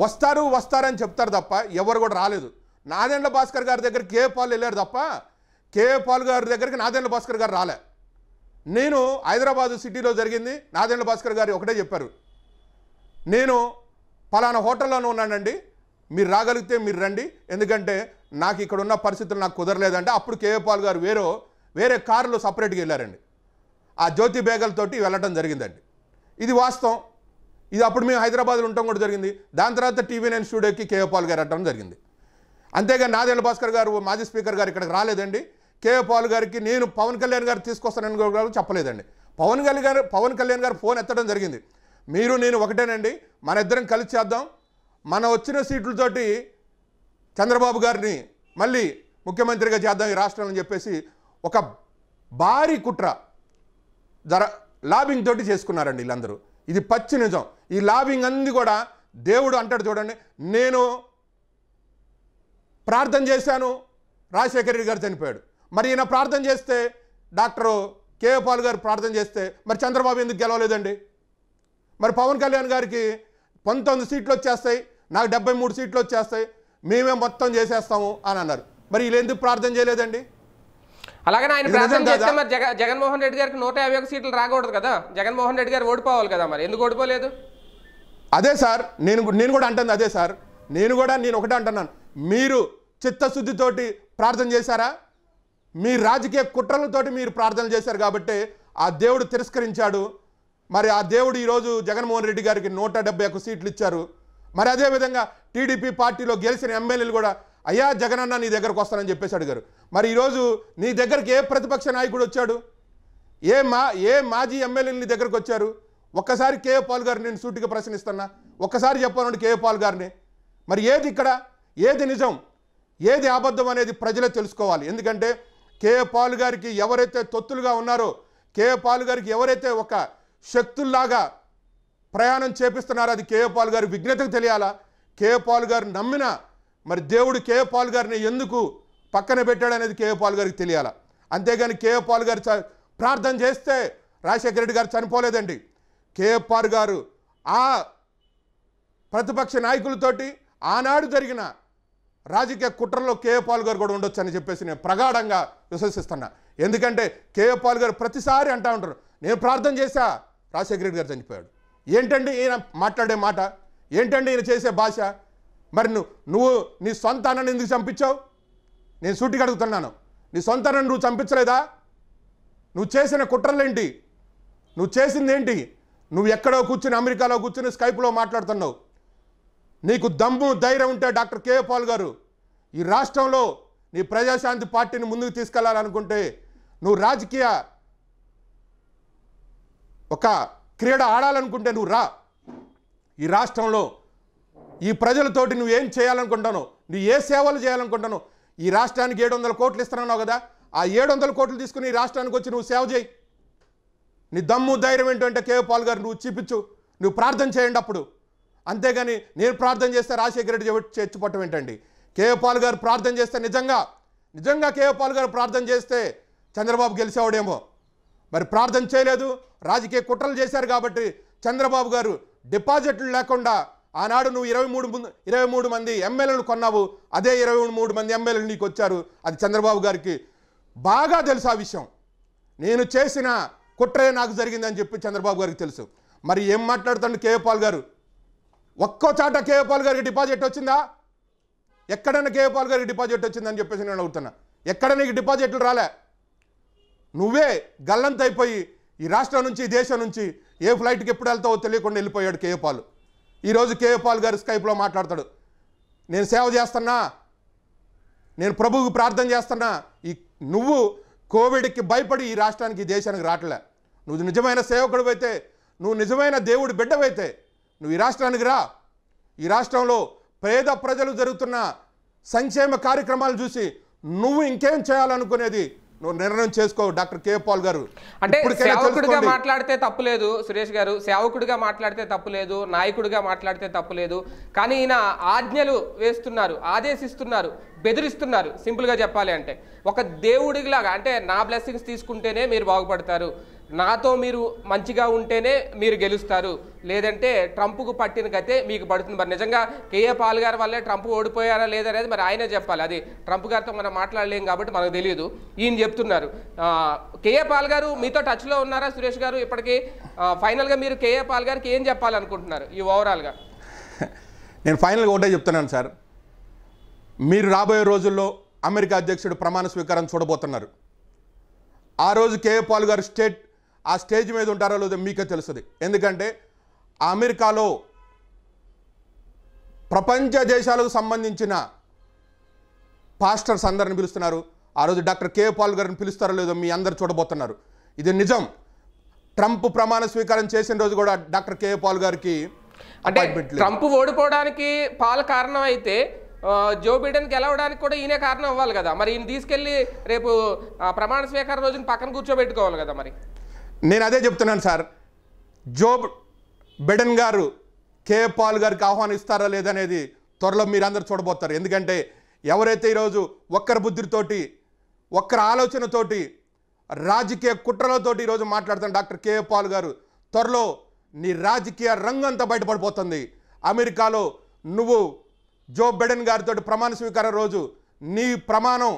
వస్తారు వస్తారని చెప్తారు తప్ప ఎవరు కూడా రాలేదు నాదెండ్ల భాస్కర్ గారి దగ్గర కే పాల్ వెళ్ళారు తప్ప కే పాల్ గారి దగ్గరికి నాదెండ్ల భాస్కర్ గారు రాలే నేను హైదరాబాదు సిటీలో జరిగింది నాదెండ్ల భాస్కర్ గారు ఒకటే చెప్పారు నేను ఫలానా హోటల్లోనే ఉన్నానండి మీరు రాగలిగితే మీరు రండి ఎందుకంటే నాకు ఇక్కడ ఉన్న పరిస్థితులు నాకు కుదరలేదంటే అప్పుడు కేఏ పాల్ గారు వేరే వేరే కారులో సపరేట్గా వెళ్ళారండి ఆ జ్యోతి బేగలతోటి వెళ్ళడం జరిగిందండి ఇది వాస్తవం ఇది అప్పుడు మేము హైదరాబాద్లో ఉండటం కూడా జరిగింది దాని తర్వాత టీవీ నైన్ స్టూడియోకి పాల్ గారు అట్టడం జరిగింది అంతేగా నాదేళ్ల భాస్కర్ గారు మాజీ స్పీకర్ గారు ఇక్కడికి రాలేదండి కేఏ పాల్ గారికి నేను పవన్ కళ్యాణ్ గారు తీసుకొస్తానని గారు చెప్పలేదండి పవన్ కళ్యాణ్ గారు పవన్ కళ్యాణ్ గారు ఫోన్ ఎత్తడం జరిగింది మీరు నేను ఒకటేనండి మన ఇద్దరం కలిసి చేద్దాం మన వచ్చిన సీట్లతోటి చంద్రబాబు గారిని మళ్ళీ ముఖ్యమంత్రిగా చేద్దాం ఈ రాష్ట్రం అని చెప్పేసి ఒక భారీ కుట్ర జర లాబింగ్ తోటి చేసుకున్నారండి వీళ్ళందరూ ఇది పచ్చి నిజం ఈ లాబింగ్ అంది కూడా దేవుడు అంటాడు చూడండి నేను ప్రార్థన చేశాను రాజశేఖర రెడ్డి గారు చనిపోయాడు మరి ఈయన ప్రార్థన చేస్తే డాక్టరు పాల్ గారు ప్రార్థన చేస్తే మరి చంద్రబాబు ఎందుకు గెలవలేదండి మరి పవన్ కళ్యాణ్ గారికి పంతొమ్మిది సీట్లు వచ్చేస్తాయి నాకు డెబ్బై మూడు సీట్లు వచ్చేస్తాయి మేమే మొత్తం చేసేస్తాము అని అన్నారు మరి వీళ్ళు ఎందుకు ప్రార్థన చేయలేదండి
అలాగే ఆయన ప్రార్థన చేస్తే మరి జగ జగన్మోహన్ రెడ్డి గారికి నూట యాభై ఒక సీట్లు రాకూడదు కదా జగన్మోహన్ రెడ్డి గారు ఓడిపోవాలి కదా మరి ఎందుకు ఓడిపోలేదు
అదే సార్ నేను నేను కూడా అంటుంది అదే సార్ నేను కూడా నేను ఒకటే అంటున్నాను మీరు చిత్తశుద్ధితోటి ప్రార్థన చేశారా మీ రాజకీయ కుట్రలతోటి మీరు ప్రార్థన చేశారు కాబట్టి ఆ దేవుడు తిరస్కరించాడు మరి ఆ దేవుడు ఈరోజు జగన్మోహన్ రెడ్డి గారికి నూట సీట్లు ఇచ్చారు మరి అదేవిధంగా టీడీపీ పార్టీలో గెలిచిన ఎమ్మెల్యేలు కూడా అయ్యా జగనన్న నీ దగ్గరకు వస్తానని చెప్పేసి అడిగారు మరి ఈరోజు నీ దగ్గరికి ఏ ప్రతిపక్ష నాయకుడు వచ్చాడు ఏ మా ఏ మాజీ ఎమ్మెల్యేలు నీ దగ్గరకు వచ్చారు ఒక్కసారి కేఏ పాల్ గారిని నేను సూటిగా ప్రశ్నిస్తున్నా ఒక్కసారి చెప్పానండి కేఏ పాల్ గారిని మరి ఏది ఇక్కడ ఏది నిజం ఏది అబద్ధం అనేది ప్రజలే తెలుసుకోవాలి ఎందుకంటే కేఏ పాల్ గారికి ఎవరైతే తొత్తులుగా ఉన్నారో కేఏ పాల్ గారికి ఎవరైతే ఒక శక్తుల్లాగా ప్రయాణం చేపిస్తున్నారో అది కేఏ పాల్ గారి విఘ్నతకు తెలియాలా కేఏ పాల్ గారు నమ్మిన మరి దేవుడు కేఏ పాల్ గారిని ఎందుకు పక్కన పెట్టాడు అనేది కేఏ పాల్ గారికి తెలియాల అంతేగాని కేఏ పాల్ గారు ప్రార్థన చేస్తే రాజశేఖర రెడ్డి గారు చనిపోలేదండి కేఏ పాల్ గారు ఆ ప్రతిపక్ష నాయకులతోటి ఆనాడు జరిగిన రాజకీయ కుట్రలో కేఏ పాల్ గారు కూడా ఉండొచ్చు అని చెప్పేసి నేను ప్రగాఢంగా విశ్వసిస్తున్నా ఎందుకంటే కేఏ పాల్ గారు ప్రతిసారి అంటా ఉంటారు నేను ప్రార్థన చేశా రాజశేఖర రెడ్డి గారు చనిపోయాడు ఏంటండి ఈయన మాట్లాడే మాట ఏంటండి ఈయన చేసే భాష మరి నువ్వు నీ సొంత అన్నని ఎందుకు చంపించావు నేను సూటికి అడుగుతున్నాను నీ సొంత అన్నని నువ్వు చంపించలేదా నువ్వు చేసిన కుట్రలేంటి నువ్వు చేసిందేంటి నువ్వు ఎక్కడో కూర్చుని అమెరికాలో కూర్చుని స్కైప్లో మాట్లాడుతున్నావు నీకు దమ్ము ధైర్యం ఉంటే డాక్టర్ కే పాల్ గారు ఈ రాష్ట్రంలో నీ ప్రజాశాంతి పార్టీని ముందుకు తీసుకెళ్లాలనుకుంటే నువ్వు రాజకీయ ఒక క్రీడ ఆడాలనుకుంటే నువ్వు రా ఈ రాష్ట్రంలో ఈ ప్రజలతోటి నువ్వేం చేయాలనుకుంటాను నువ్వు ఏ సేవలు చేయాలనుకుంటాను ఈ రాష్ట్రానికి ఏడు వందల కోట్లు ఇస్తున్నావు కదా ఆ ఏడు వందల కోట్లు తీసుకుని ఈ రాష్ట్రానికి వచ్చి నువ్వు సేవ చేయి నీ దమ్ము ధైర్యం ఏంటంటే కేవ్ పాల్ గారు నువ్వు చూపించు నువ్వు ప్రార్థన చేయండి అప్పుడు అంతేగాని నేను ప్రార్థన చేస్తే రాజశేఖర రెడ్డి చేర్చిపోవటం ఏంటండి కేవ్ పాల్ గారు ప్రార్థన చేస్తే నిజంగా నిజంగా కేవ్ పాల్ గారు ప్రార్థన చేస్తే చంద్రబాబు గెలిచేవాడేమో మరి ప్రార్థన చేయలేదు రాజకీయ కుట్రలు చేశారు కాబట్టి చంద్రబాబు గారు డిపాజిట్లు లేకుండా ఆనాడు నువ్వు ఇరవై మూడు ఇరవై మూడు మంది ఎమ్మెల్యేలను కొన్నావు అదే ఇరవై మూడు మంది ఎమ్మెల్యేలు నీకు వచ్చారు అది చంద్రబాబు గారికి బాగా తెలుసు ఆ విషయం నేను చేసిన కుట్రే నాకు జరిగిందని చెప్పి చంద్రబాబు గారికి తెలుసు మరి ఏం మాట్లాడుతాడు కేపాల్ గారు ఒక్కో చాట కేపాల్ గారికి డిపాజిట్ వచ్చిందా ఎక్కడైనా కేపాల్ గారికి డిపాజిట్ వచ్చిందని చెప్పేసి నేను అడుగుతున్నా ఎక్కడ నీకు డిపాజిట్లు రాలే నువ్వే గల్లంతైపోయి ఈ రాష్ట్రం నుంచి దేశం నుంచి ఏ ఫ్లైట్కి ఎప్పుడు వెళ్తావో తెలియకుండా వెళ్ళిపోయాడు కేపాలు ఈరోజు పాల్ గారు స్కైప్లో మాట్లాడతాడు నేను సేవ చేస్తున్నా నేను ప్రభువుకి ప్రార్థన చేస్తున్నా ఈ నువ్వు కోవిడ్కి భయపడి ఈ రాష్ట్రానికి ఈ దేశానికి రావట్లే నువ్వు నిజమైన సేవకుడు అయితే నువ్వు నిజమైన దేవుడు బిడ్డవైతే నువ్వు ఈ రాష్ట్రానికి రా ఈ రాష్ట్రంలో పేద ప్రజలు జరుగుతున్న సంక్షేమ కార్యక్రమాలు చూసి నువ్వు ఇంకేం చేయాలనుకునేది నువ్వు నిర్ణయం చేసుకో డాక్టర్ కే పాల్ గారు అంటే సేవకుడిగా
మాట్లాడితే తప్పులేదు సురేష్ గారు సేవకుడిగా మాట్లాడితే తప్పులేదు నాయకుడిగా మాట్లాడితే తప్పులేదు కానీ ఈయన ఆజ్ఞలు వేస్తున్నారు ఆదేశిస్తున్నారు బెదిరిస్తున్నారు సింపుల్గా చెప్పాలి అంటే ఒక దేవుడిలాగా అంటే నా బ్లెస్సింగ్స్ తీసుకుంటేనే మీరు బాగుపడతారు నాతో మీరు మంచిగా ఉంటేనే మీరు గెలుస్తారు లేదంటే ట్రంప్కు పట్టిన గతే మీకు పడుతుంది మరి నిజంగా కేఏ పాల్ గారి వల్లే ట్రంప్ ఓడిపోయారా లేదనేది మరి ఆయనే చెప్పాలి అది ట్రంప్ గారితో మనం మాట్లాడలేం కాబట్టి మనకు తెలియదు ఈయన చెప్తున్నారు కేఏ పాల్ గారు మీతో టచ్లో ఉన్నారా సురేష్ గారు ఇప్పటికీ ఫైనల్గా మీరు కేఏ పాల్ గారికి ఏం చెప్పాలనుకుంటున్నారు ఈ ఓవరాల్గా [laughs]
నేను ఫైనల్గా ఒకటే చెప్తున్నాను సార్ మీరు రాబోయే రోజుల్లో అమెరికా అధ్యక్షుడు ప్రమాణ స్వీకారం చూడబోతున్నారు ఆ రోజు కేఏ పాల్ గారు స్టేట్ ఆ స్టేజ్ మీద ఉంటారో లేదో మీకే తెలుస్తుంది ఎందుకంటే అమెరికాలో ప్రపంచ దేశాలకు సంబంధించిన పాస్టర్స్ అందరిని పిలుస్తున్నారు ఆ రోజు డాక్టర్ కే పాల్ గారిని పిలుస్తారో లేదో మీ అందరు చూడబోతున్నారు ఇది నిజం ట్రంప్ ప్రమాణ స్వీకారం చేసిన రోజు కూడా డాక్టర్ కే పాల్ గారికి అంటే ట్రంప్
ఓడిపోవడానికి పాల్ కారణం అయితే జో బిడెన్ గెలవడానికి కూడా ఈయనే కారణం అవ్వాలి కదా మరి ఈయన తీసుకెళ్ళి రేపు ప్రమాణ స్వీకారం రోజున పక్కన కూర్చోబెట్టుకోవాలి కదా మరి
నేను అదే చెప్తున్నాను సార్ జో బిడెన్ గారు కే పాల్ గారికి ఆహ్వానిస్తారా లేదనేది త్వరలో మీరందరూ చూడబోతారు ఎందుకంటే ఎవరైతే ఈరోజు ఒక్కరి బుద్ధితోటి ఒక్కరి ఆలోచనతోటి రాజకీయ కుట్రలతోటి ఈరోజు మాట్లాడుతున్న డాక్టర్ కే పాల్ గారు త్వరలో నీ రాజకీయ రంగు అంతా బయటపడిపోతుంది అమెరికాలో నువ్వు జో బెడెన్ గారితో ప్రమాణ స్వీకారం రోజు నీ ప్రమాణం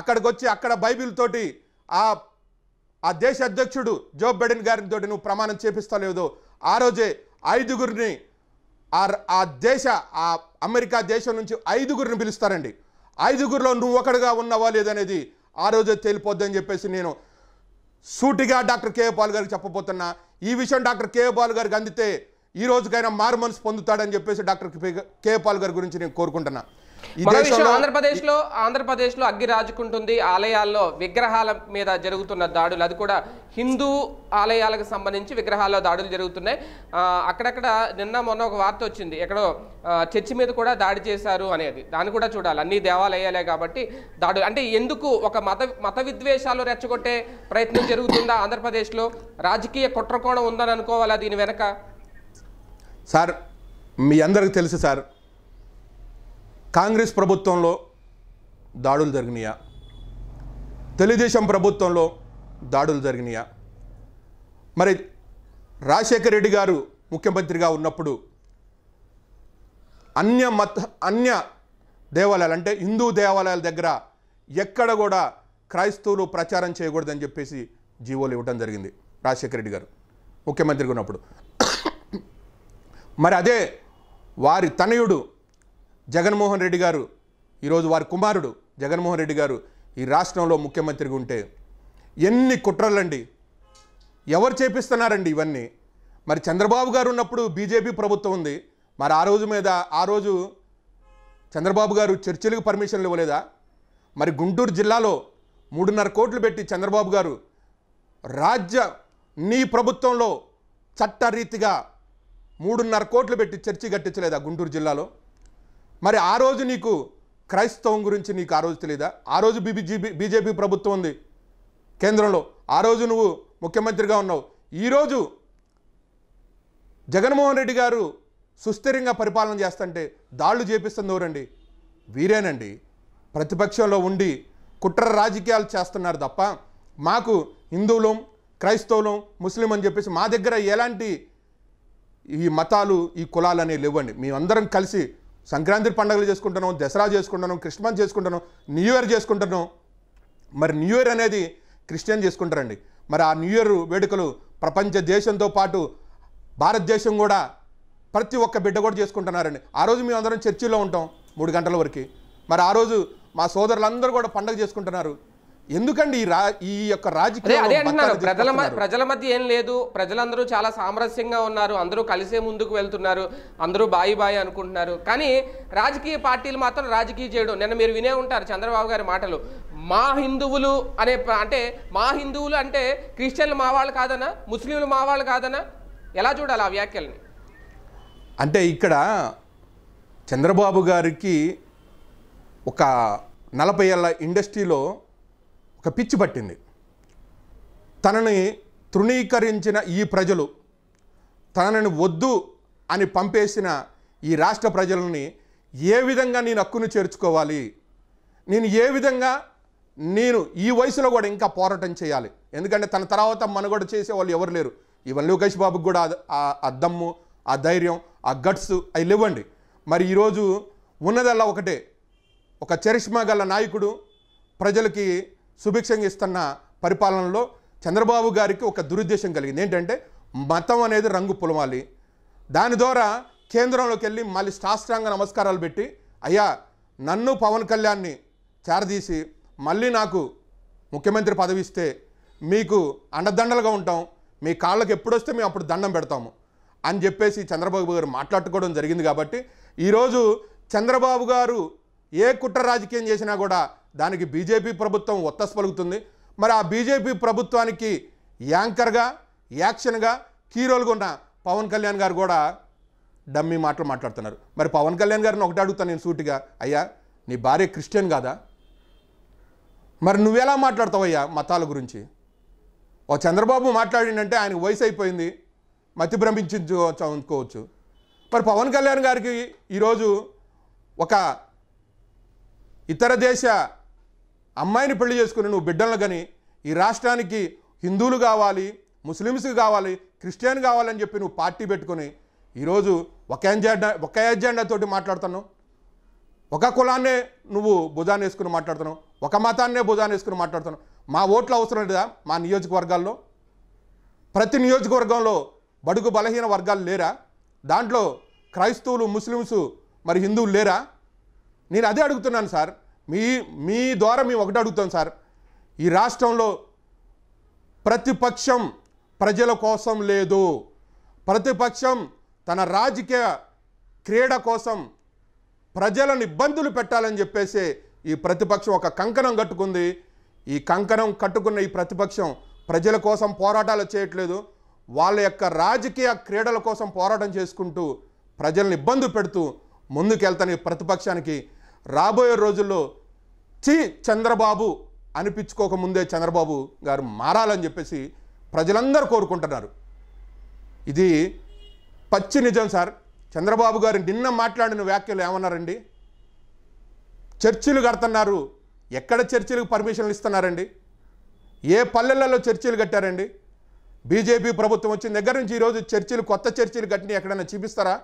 అక్కడికి వచ్చి అక్కడ బైబిల్ తోటి ఆ ఆ దేశ అధ్యక్షుడు జో బైడెన్ గారితో నువ్వు ప్రమాణం చేపిస్తలేదు ఆ రోజే ఐదుగురిని ఆ దేశ ఆ అమెరికా దేశం నుంచి ఐదుగురిని పిలుస్తారండి ఐదుగురిలో నువ్వు ఒకడుగా ఉన్నావా లేదనేది ఆ రోజే తేలిపోద్దని చెప్పేసి నేను సూటిగా డాక్టర్ కేఏ పాల్ గారికి చెప్పబోతున్నా ఈ విషయం డాక్టర్ కేఏ పాల్ గారికి అందితే ఈ రోజుకైనా మారు మనసు పొందుతాడని చెప్పేసి డాక్టర్ కేఏ పాల్ గారి గురించి నేను కోరుకుంటున్నా ఆంధ్రప్రదేశ్లో
ఆంధ్రప్రదేశ్ లో ఆంధ్రప్రదేశ్ లో అగ్గి రాజుకుంటుంది ఆలయాల్లో విగ్రహాల మీద జరుగుతున్న దాడులు అది కూడా హిందూ ఆలయాలకు సంబంధించి విగ్రహాల్లో దాడులు జరుగుతున్నాయి అక్కడక్కడ నిన్న మొన్న ఒక వార్త వచ్చింది ఎక్కడో చర్చి మీద కూడా దాడి చేశారు అనేది దాన్ని కూడా చూడాలి అన్ని దేవాలయాలే కాబట్టి దాడులు అంటే ఎందుకు ఒక మత మత విద్వేషాలు రెచ్చగొట్టే ప్రయత్నం జరుగుతుందా ఆంధ్రప్రదేశ్లో రాజకీయ కుట్రకోణం ఉందని అనుకోవాలా దీని వెనక
సార్ మీ అందరికి తెలుసు సార్ కాంగ్రెస్ ప్రభుత్వంలో దాడులు జరిగినాయా తెలుగుదేశం ప్రభుత్వంలో దాడులు జరిగినాయా మరి రాజశేఖర రెడ్డి గారు ముఖ్యమంత్రిగా ఉన్నప్పుడు అన్య మత అన్య దేవాలయాలు అంటే హిందూ దేవాలయాల దగ్గర ఎక్కడ కూడా క్రైస్తవులు ప్రచారం చేయకూడదని చెప్పేసి జీవోలు ఇవ్వడం జరిగింది రాజశేఖర రెడ్డి గారు ముఖ్యమంత్రిగా ఉన్నప్పుడు మరి అదే వారి తనయుడు జగన్మోహన్ రెడ్డి గారు ఈరోజు వారి కుమారుడు జగన్మోహన్ రెడ్డి గారు ఈ రాష్ట్రంలో ముఖ్యమంత్రిగా ఉంటే ఎన్ని కుట్రలండి ఎవరు చేపిస్తున్నారండి ఇవన్నీ మరి చంద్రబాబు గారు ఉన్నప్పుడు బీజేపీ ప్రభుత్వం ఉంది మరి ఆ రోజు మీద ఆ రోజు చంద్రబాబు గారు చర్చిలకు పర్మిషన్లు ఇవ్వలేదా మరి గుంటూరు జిల్లాలో మూడున్నర కోట్లు పెట్టి చంద్రబాబు గారు రాజ్య నీ ప్రభుత్వంలో చట్టరీతిగా మూడున్నర కోట్లు పెట్టి చర్చి కట్టించలేదా గుంటూరు జిల్లాలో మరి ఆ రోజు నీకు క్రైస్తవం గురించి నీకు ఆ రోజు తెలియదా ఆ రోజు బీబీజీ బీజేపీ ప్రభుత్వం ఉంది కేంద్రంలో ఆ రోజు నువ్వు ముఖ్యమంత్రిగా ఉన్నావు ఈరోజు జగన్మోహన్ రెడ్డి గారు సుస్థిరంగా పరిపాలన చేస్తుంటే దాళ్ళు చేపిస్తుంది ఎవరండి వీరేనండి ప్రతిపక్షంలో ఉండి కుట్ర రాజకీయాలు చేస్తున్నారు తప్ప మాకు హిందువులం క్రైస్తవులం ముస్లిం అని చెప్పేసి మా దగ్గర ఎలాంటి ఈ మతాలు ఈ కులాలు అనేవి లేవండి మేమందరం కలిసి సంక్రాంతి పండుగలు చేసుకుంటాను దసరా చేసుకుంటున్నాం క్రిస్మస్ చేసుకుంటాను న్యూ ఇయర్ చేసుకుంటాను మరి న్యూ ఇయర్ అనేది క్రిస్టియన్ చేసుకుంటారండి మరి ఆ న్యూ ఇయర్ వేడుకలు ప్రపంచ దేశంతో పాటు భారతదేశం కూడా ప్రతి ఒక్క బిడ్డ కూడా చేసుకుంటున్నారండి ఆ రోజు మేము అందరం చర్చిలో ఉంటాం మూడు గంటల వరకు మరి ఆ రోజు మా సోదరులందరూ కూడా పండగ చేసుకుంటున్నారు ఎందుకండి ఈ రా ఈ యొక్క రాజకీయ అదే అంటున్నారు ప్రజల
ప్రజల మధ్య ఏం లేదు ప్రజలందరూ చాలా సామరస్యంగా ఉన్నారు అందరూ కలిసే ముందుకు వెళ్తున్నారు అందరూ బాయి బాయి అనుకుంటున్నారు కానీ రాజకీయ పార్టీలు మాత్రం రాజకీయ చేయడం నిన్న మీరు వినే ఉంటారు చంద్రబాబు గారి మాటలు మా హిందువులు అనే అంటే మా హిందువులు అంటే క్రిస్టియన్లు మా వాళ్ళు కాదనా ముస్లింలు మా వాళ్ళు కాదనా ఎలా చూడాలి ఆ వ్యాఖ్యల్ని
అంటే ఇక్కడ చంద్రబాబు గారికి ఒక నలభై ఏళ్ళ ఇండస్ట్రీలో ఒక పిచ్చి పట్టింది తనని తృణీకరించిన ఈ ప్రజలు తనని వద్దు అని పంపేసిన ఈ రాష్ట్ర ప్రజలని ఏ విధంగా నేను హక్కును చేర్చుకోవాలి నేను ఏ విధంగా నేను ఈ వయసులో కూడా ఇంకా పోరాటం చేయాలి ఎందుకంటే తన తర్వాత మనుగడ చేసే వాళ్ళు ఎవరు లేరు ఈవెన్ లోకేష్ బాబుకి కూడా ఆ అద్దము ఆ ధైర్యం ఆ గట్స్ అవి లేవండి మరి ఈరోజు ఉన్నదల్లా ఒకటే ఒక చరిష్మా గల నాయకుడు ప్రజలకి సుభిక్షంగా ఇస్తున్న పరిపాలనలో చంద్రబాబు గారికి ఒక దురుద్దేశం కలిగింది ఏంటంటే మతం అనేది రంగు పులమాలి దాని ద్వారా కేంద్రంలోకి వెళ్ళి మళ్ళీ శాస్త్రాంగ నమస్కారాలు పెట్టి అయ్యా నన్ను పవన్ కళ్యాణ్ని చేరదీసి మళ్ళీ నాకు ముఖ్యమంత్రి పదవి ఇస్తే మీకు అండదండలుగా ఉంటాం మీ కాళ్ళకి ఎప్పుడొస్తే మేము అప్పుడు దండం పెడతాము అని చెప్పేసి చంద్రబాబు గారు మాట్లాడుకోవడం జరిగింది కాబట్టి ఈరోజు చంద్రబాబు గారు ఏ కుట్ర రాజకీయం చేసినా కూడా దానికి బీజేపీ ప్రభుత్వం ఒత్తస్ పలుకుతుంది మరి ఆ బీజేపీ ప్రభుత్వానికి యాంకర్గా యాక్షన్గా కీ రోల్గా పవన్ కళ్యాణ్ గారు కూడా డమ్మీ మాటలు మాట్లాడుతున్నారు మరి పవన్ కళ్యాణ్ గారిని ఒకటి అడుగుతాను నేను సూటిగా అయ్యా నీ భార్య క్రిస్టియన్ కాదా మరి నువ్వెలా అయ్యా మతాల గురించి ఓ చంద్రబాబు మాట్లాడిందంటే ఆయనకు వయసు అయిపోయింది మతి భ్రమించుకోవచ్చు మరి పవన్ కళ్యాణ్ గారికి ఈరోజు ఒక ఇతర దేశ అమ్మాయిని పెళ్లి చేసుకుని నువ్వు బిడ్డలను కానీ ఈ రాష్ట్రానికి హిందువులు కావాలి ముస్లిమ్స్ కావాలి క్రిస్టియన్ కావాలని చెప్పి నువ్వు పార్టీ పెట్టుకుని ఈరోజు ఒక ఎజెండా ఒక ఎజెండాతోటి మాట్లాడుతున్నావు ఒక కులాన్నే నువ్వు భుజాన్ని వేసుకుని మాట్లాడుతున్నావు ఒక మతాన్నే భుజాన్ని వేసుకుని మాట్లాడుతున్నావు మా ఓట్లు అవసరం లేదా మా నియోజకవర్గాల్లో ప్రతి నియోజకవర్గంలో బడుగు బలహీన వర్గాలు లేరా దాంట్లో క్రైస్తవులు ముస్లిమ్స్ మరి హిందువులు లేరా నేను అదే అడుగుతున్నాను సార్ మీ మీ ద్వారా మేము ఒకటి అడుగుతాం సార్ ఈ రాష్ట్రంలో ప్రతిపక్షం ప్రజల కోసం లేదు ప్రతిపక్షం తన రాజకీయ క్రీడ కోసం ప్రజలను ఇబ్బందులు పెట్టాలని చెప్పేసి ఈ ప్రతిపక్షం ఒక కంకణం కట్టుకుంది ఈ కంకణం కట్టుకున్న ఈ ప్రతిపక్షం ప్రజల కోసం పోరాటాలు చేయట్లేదు వాళ్ళ యొక్క రాజకీయ క్రీడల కోసం పోరాటం చేసుకుంటూ ప్రజలను ఇబ్బంది పెడుతూ ముందుకెళ్తాను ఈ ప్రతిపక్షానికి రాబోయే రోజుల్లో చి చంద్రబాబు అనిపించుకోకముందే చంద్రబాబు గారు మారాలని చెప్పేసి ప్రజలందరూ కోరుకుంటున్నారు ఇది పచ్చి నిజం సార్ చంద్రబాబు గారు నిన్న మాట్లాడిన వ్యాఖ్యలు ఏమన్నారండి చర్చిలు కడుతున్నారు ఎక్కడ చర్చిలకు పర్మిషన్లు ఇస్తున్నారండి ఏ పల్లెలలో చర్చిలు కట్టారండి బీజేపీ ప్రభుత్వం వచ్చిన దగ్గర నుంచి ఈరోజు చర్చిలు కొత్త చర్చిలు కట్టిన ఎక్కడైనా చూపిస్తారా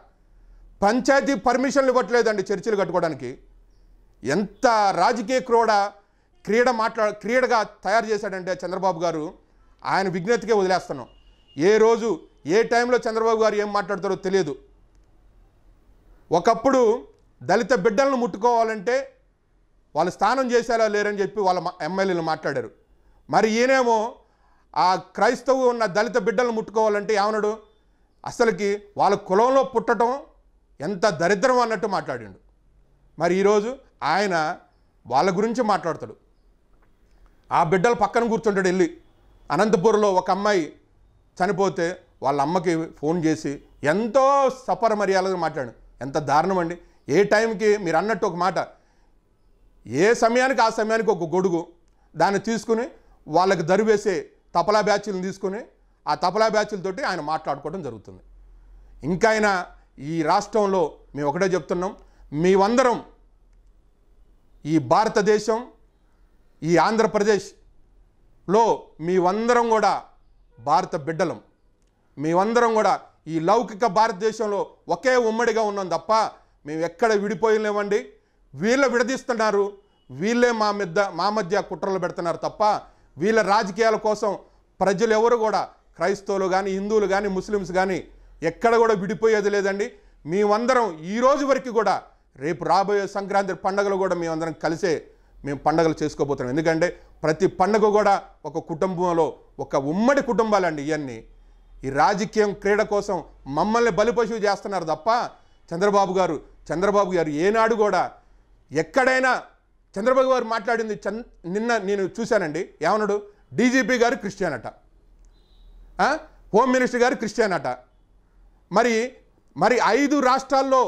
పంచాయతీ పర్మిషన్లు ఇవ్వట్లేదండి చర్చిలు కట్టుకోవడానికి ఎంత రాజకీయ క్రోడ క్రీడ మాట్లా క్రీడగా తయారు చేశాడంటే చంద్రబాబు గారు ఆయన విజ్ఞతకే వదిలేస్తున్నాం ఏ రోజు ఏ టైంలో చంద్రబాబు గారు ఏం మాట్లాడతారో తెలియదు ఒకప్పుడు దళిత బిడ్డలను ముట్టుకోవాలంటే వాళ్ళు స్నానం చేశారా లేరని చెప్పి వాళ్ళ ఎమ్మెల్యేలు మాట్లాడారు మరి ఈయనేమో ఆ క్రైస్తవు ఉన్న దళిత బిడ్డలను ముట్టుకోవాలంటే ఏమన్నాడు అసలుకి వాళ్ళ కులంలో పుట్టడం ఎంత దరిద్రం అన్నట్టు మాట్లాడాడు మరి ఈరోజు ఆయన వాళ్ళ గురించి మాట్లాడతాడు ఆ బిడ్డల పక్కన కూర్చుంటాడు వెళ్ళి అనంతపురంలో ఒక అమ్మాయి చనిపోతే వాళ్ళ అమ్మకి ఫోన్ చేసి ఎంతో సఫర మర్యాదగా మాట్లాడు ఎంత దారుణం అండి ఏ టైంకి మీరు అన్నట్టు ఒక మాట ఏ సమయానికి ఆ సమయానికి ఒక గొడుగు దాన్ని తీసుకుని వాళ్ళకి దరివేసే తపలా బ్యాచ్లను తీసుకుని ఆ తపలా బ్యాచ్లతోటి ఆయన మాట్లాడుకోవడం జరుగుతుంది ఇంకా ఈ రాష్ట్రంలో మేము ఒకటే చెప్తున్నాం అందరం ఈ భారతదేశం ఈ ఆంధ్రప్రదేశ్లో అందరం కూడా భారత బిడ్డలం అందరం కూడా ఈ లౌకిక భారతదేశంలో ఒకే ఉమ్మడిగా ఉన్నాం తప్ప మేము ఎక్కడ విడిపోయలేమండి వీళ్ళు విడదీస్తున్నారు వీళ్ళే మా మీద మా మధ్య కుట్రలు పెడుతున్నారు తప్ప వీళ్ళ రాజకీయాల కోసం ప్రజలు ఎవరు కూడా క్రైస్తవులు కానీ హిందువులు కానీ ముస్లిమ్స్ కానీ ఎక్కడ కూడా విడిపోయేది లేదండి మేమందరం ఈరోజు వరకు కూడా రేపు రాబోయే సంక్రాంతి పండుగలు కూడా మేమందరం కలిసే మేము పండుగలు చేసుకోబోతున్నాం ఎందుకంటే ప్రతి పండగ కూడా ఒక కుటుంబంలో ఒక ఉమ్మడి కుటుంబాలండి ఇవన్నీ ఈ రాజకీయం క్రీడ కోసం మమ్మల్ని బలిపశువు చేస్తున్నారు తప్ప చంద్రబాబు గారు చంద్రబాబు గారు ఏనాడు కూడా ఎక్కడైనా చంద్రబాబు గారు మాట్లాడింది నిన్న నేను చూశానండి ఏమన్నాడు డీజీపీ గారు క్రిస్టియన్ అట హోమ్ మినిస్టర్ గారు క్రిస్టియన్ అట మరి మరి ఐదు రాష్ట్రాల్లో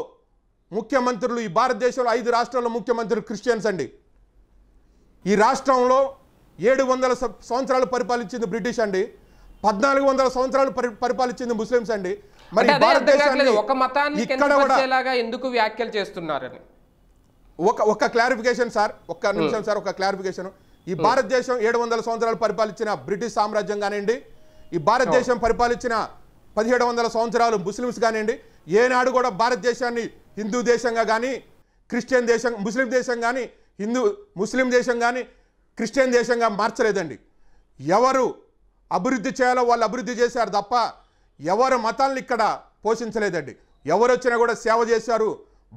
ముఖ్యమంత్రులు ఈ భారతదేశంలో ఐదు రాష్ట్రాల్లో ముఖ్యమంత్రులు క్రిస్టియన్స్ అండి ఈ రాష్ట్రంలో ఏడు వందల సంవత్సరాలు పరిపాలించింది బ్రిటిష్ అండి పద్నాలుగు వందల సంవత్సరాలు పరిపాలించింది ముస్లిమ్స్ అండి మరి ఒక ఇక్కడ కూడా
ఎందుకు వ్యాఖ్యలు చేస్తున్నారని
ఒక ఒక క్లారిఫికేషన్ సార్ ఒక్క నిమిషం సార్ ఒక క్లారిఫికేషన్ ఈ భారతదేశం ఏడు వందల సంవత్సరాలు పరిపాలించిన బ్రిటిష్ సామ్రాజ్యం కానివ్వండి ఈ భారతదేశం పరిపాలించిన పదిహేడు వందల సంవత్సరాలు ముస్లిమ్స్ కానివ్వండి ఏనాడు కూడా భారతదేశాన్ని హిందూ దేశంగా కానీ క్రిస్టియన్ దేశం ముస్లిం దేశం కానీ హిందూ ముస్లిం దేశం కానీ క్రిస్టియన్ దేశంగా మార్చలేదండి ఎవరు అభివృద్ధి చేయాలో వాళ్ళు అభివృద్ధి చేశారు తప్ప ఎవరు మతాలను ఇక్కడ పోషించలేదండి ఎవరు వచ్చినా కూడా సేవ చేశారు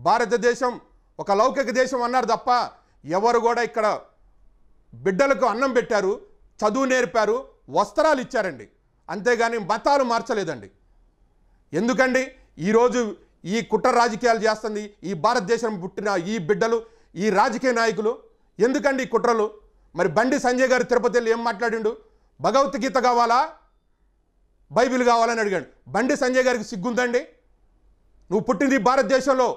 భారతదేశం ఒక లౌకిక దేశం అన్నారు తప్ప ఎవరు కూడా ఇక్కడ బిడ్డలకు అన్నం పెట్టారు చదువు నేర్పారు వస్త్రాలు ఇచ్చారండి అంతేగాని మతాలు మార్చలేదండి ఎందుకండి ఈరోజు ఈ కుట్ర రాజకీయాలు చేస్తుంది ఈ భారతదేశం పుట్టిన ఈ బిడ్డలు ఈ రాజకీయ నాయకులు ఎందుకండి కుట్రలు మరి బండి సంజయ్ గారు తిరుపతి వెళ్ళి ఏం మాట్లాడిండు భగవద్గీత కావాలా బైబిల్ కావాలని అడిగాడు బండి సంజయ్ గారికి సిగ్గుందండి నువ్వు పుట్టింది భారతదేశంలో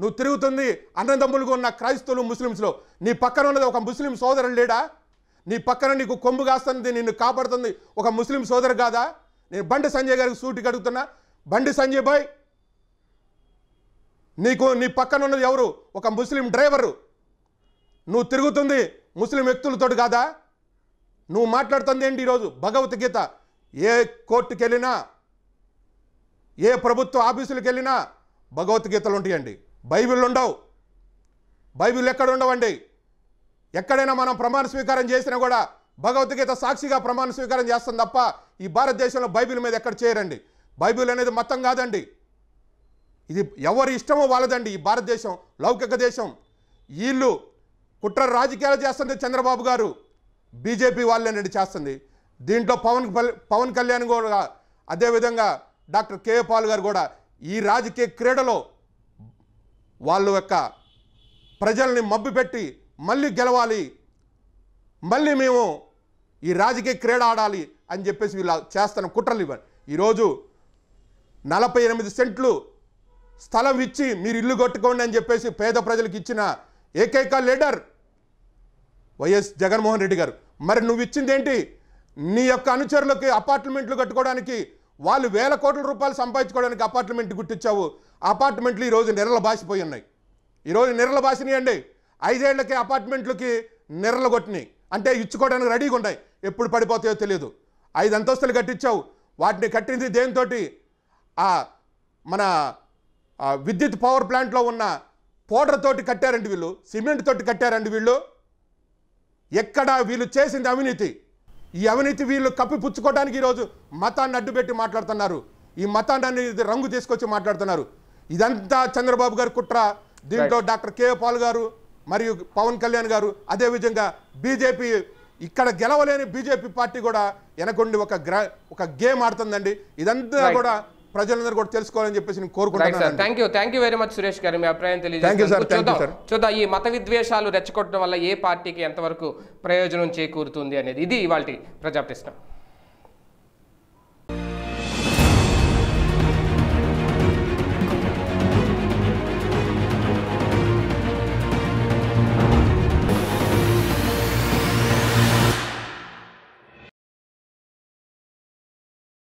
నువ్వు తిరుగుతుంది అన్నదమ్ములుగా ఉన్న క్రైస్తవులు ముస్లింస్లో నీ పక్కన ఉన్నది ఒక ముస్లిం సోదరు లేడా నీ పక్కన నీకు కొమ్ము కాస్తుంది నిన్ను కాపాడుతుంది ఒక ముస్లిం సోదరు కాదా నేను బండి సంజయ్ గారికి సూటి కడుగుతున్నా బండి సంజయ్ బాయ్ నీకు నీ పక్కన ఉన్నది ఎవరు ఒక ముస్లిం డ్రైవరు నువ్వు తిరుగుతుంది ముస్లిం వ్యక్తులతో కాదా నువ్వు మాట్లాడుతుంది ఏంటి ఈరోజు భగవద్గీత ఏ కోర్టుకి వెళ్ళినా ఏ ప్రభుత్వ ఆఫీసులకు వెళ్ళినా భగవద్గీతలు ఉంటాయండి బైబిల్ ఉండవు బైబిల్ ఎక్కడ ఉండవండి ఎక్కడైనా మనం ప్రమాణ స్వీకారం చేసినా కూడా భగవద్గీత సాక్షిగా ప్రమాణ స్వీకారం చేస్తాం తప్ప ఈ భారతదేశంలో బైబిల్ మీద ఎక్కడ చేయరండి బైబిల్ అనేది మతం కాదండి ఇది ఎవరి ఇష్టమో వాళ్ళదండి ఈ భారతదేశం లౌకిక దేశం వీళ్ళు కుట్ర రాజకీయాలు చేస్తుంది చంద్రబాబు గారు బీజేపీ వాళ్ళేనండి చేస్తుంది దీంట్లో పవన్ పవన్ కళ్యాణ్ కూడా అదేవిధంగా డాక్టర్ కే పాల్ గారు కూడా ఈ రాజకీయ క్రీడలో వాళ్ళ యొక్క ప్రజల్ని మబ్బుపెట్టి మళ్ళీ గెలవాలి మళ్ళీ మేము ఈ రాజకీయ క్రీడ ఆడాలి అని చెప్పేసి వీళ్ళు చేస్తున్న కుట్రలు ఇవ్వండి ఈరోజు నలభై ఎనిమిది సెంట్లు స్థలం ఇచ్చి మీరు ఇల్లు కొట్టుకోండి అని చెప్పేసి పేద ప్రజలకు ఇచ్చిన ఏకైక లీడర్ వైఎస్ జగన్మోహన్ రెడ్డి గారు మరి నువ్వు ఏంటి నీ యొక్క అనుచరులకి అపార్ట్మెంట్లు కట్టుకోవడానికి వాళ్ళు వేల కోట్ల రూపాయలు సంపాదించుకోవడానికి అపార్ట్మెంట్ గుర్తించావు అపార్ట్మెంట్లు ఈరోజు నెరల బాసిపోయి ఉన్నాయి ఈరోజు నిరల బాసినాయండి ఐదేళ్లకి అపార్ట్మెంట్లకి నిరలు కొట్టినాయి అంటే ఇచ్చుకోవడానికి రెడీగా ఉన్నాయి ఎప్పుడు పడిపోతాయో తెలియదు ఐదు అంతస్తులు కట్టించావు వాటిని కట్టింది దేనితోటి ఆ మన విద్యుత్ పవర్ ప్లాంట్లో ఉన్న పౌడర్ తోటి కట్టారండి వీళ్ళు సిమెంట్ తోటి కట్టారండి వీళ్ళు ఎక్కడ వీళ్ళు చేసింది అవినీతి ఈ అవినీతి వీళ్ళు కప్పిపుచ్చుకోవడానికి ఈరోజు మతాన్ని అడ్డుపెట్టి మాట్లాడుతున్నారు ఈ మతాన్ని రంగు తీసుకొచ్చి మాట్లాడుతున్నారు ఇదంతా చంద్రబాబు గారి కుట్ర దీంట్లో డాక్టర్ కే పాల్ గారు మరియు పవన్ కళ్యాణ్ గారు అదేవిధంగా బీజేపీ ఇక్కడ గెలవలేని బీజేపీ పార్టీ కూడా వెనకుండి ఒక గ్రా ఒక గేమ్ ఆడుతుందండి ఇదంతా కూడా ప్రజలందరూ కూడా తెలుసుకోవాలని చెప్పేసి నేను కోరుకుంటున్నాను thank
you thank you very much Suresh garu మీ అభిప్రాయం తెలియజేస్తారు చూద్దాం ఈ మత విద్వేషాలు రెచ్చగొట్టడం వల్ల ఏ పార్టీకి ఎంతవరకు ప్రయోజనం చేకూరుతుంది అనేది ఇది ఇవాళ ప్రజాప్రశ్న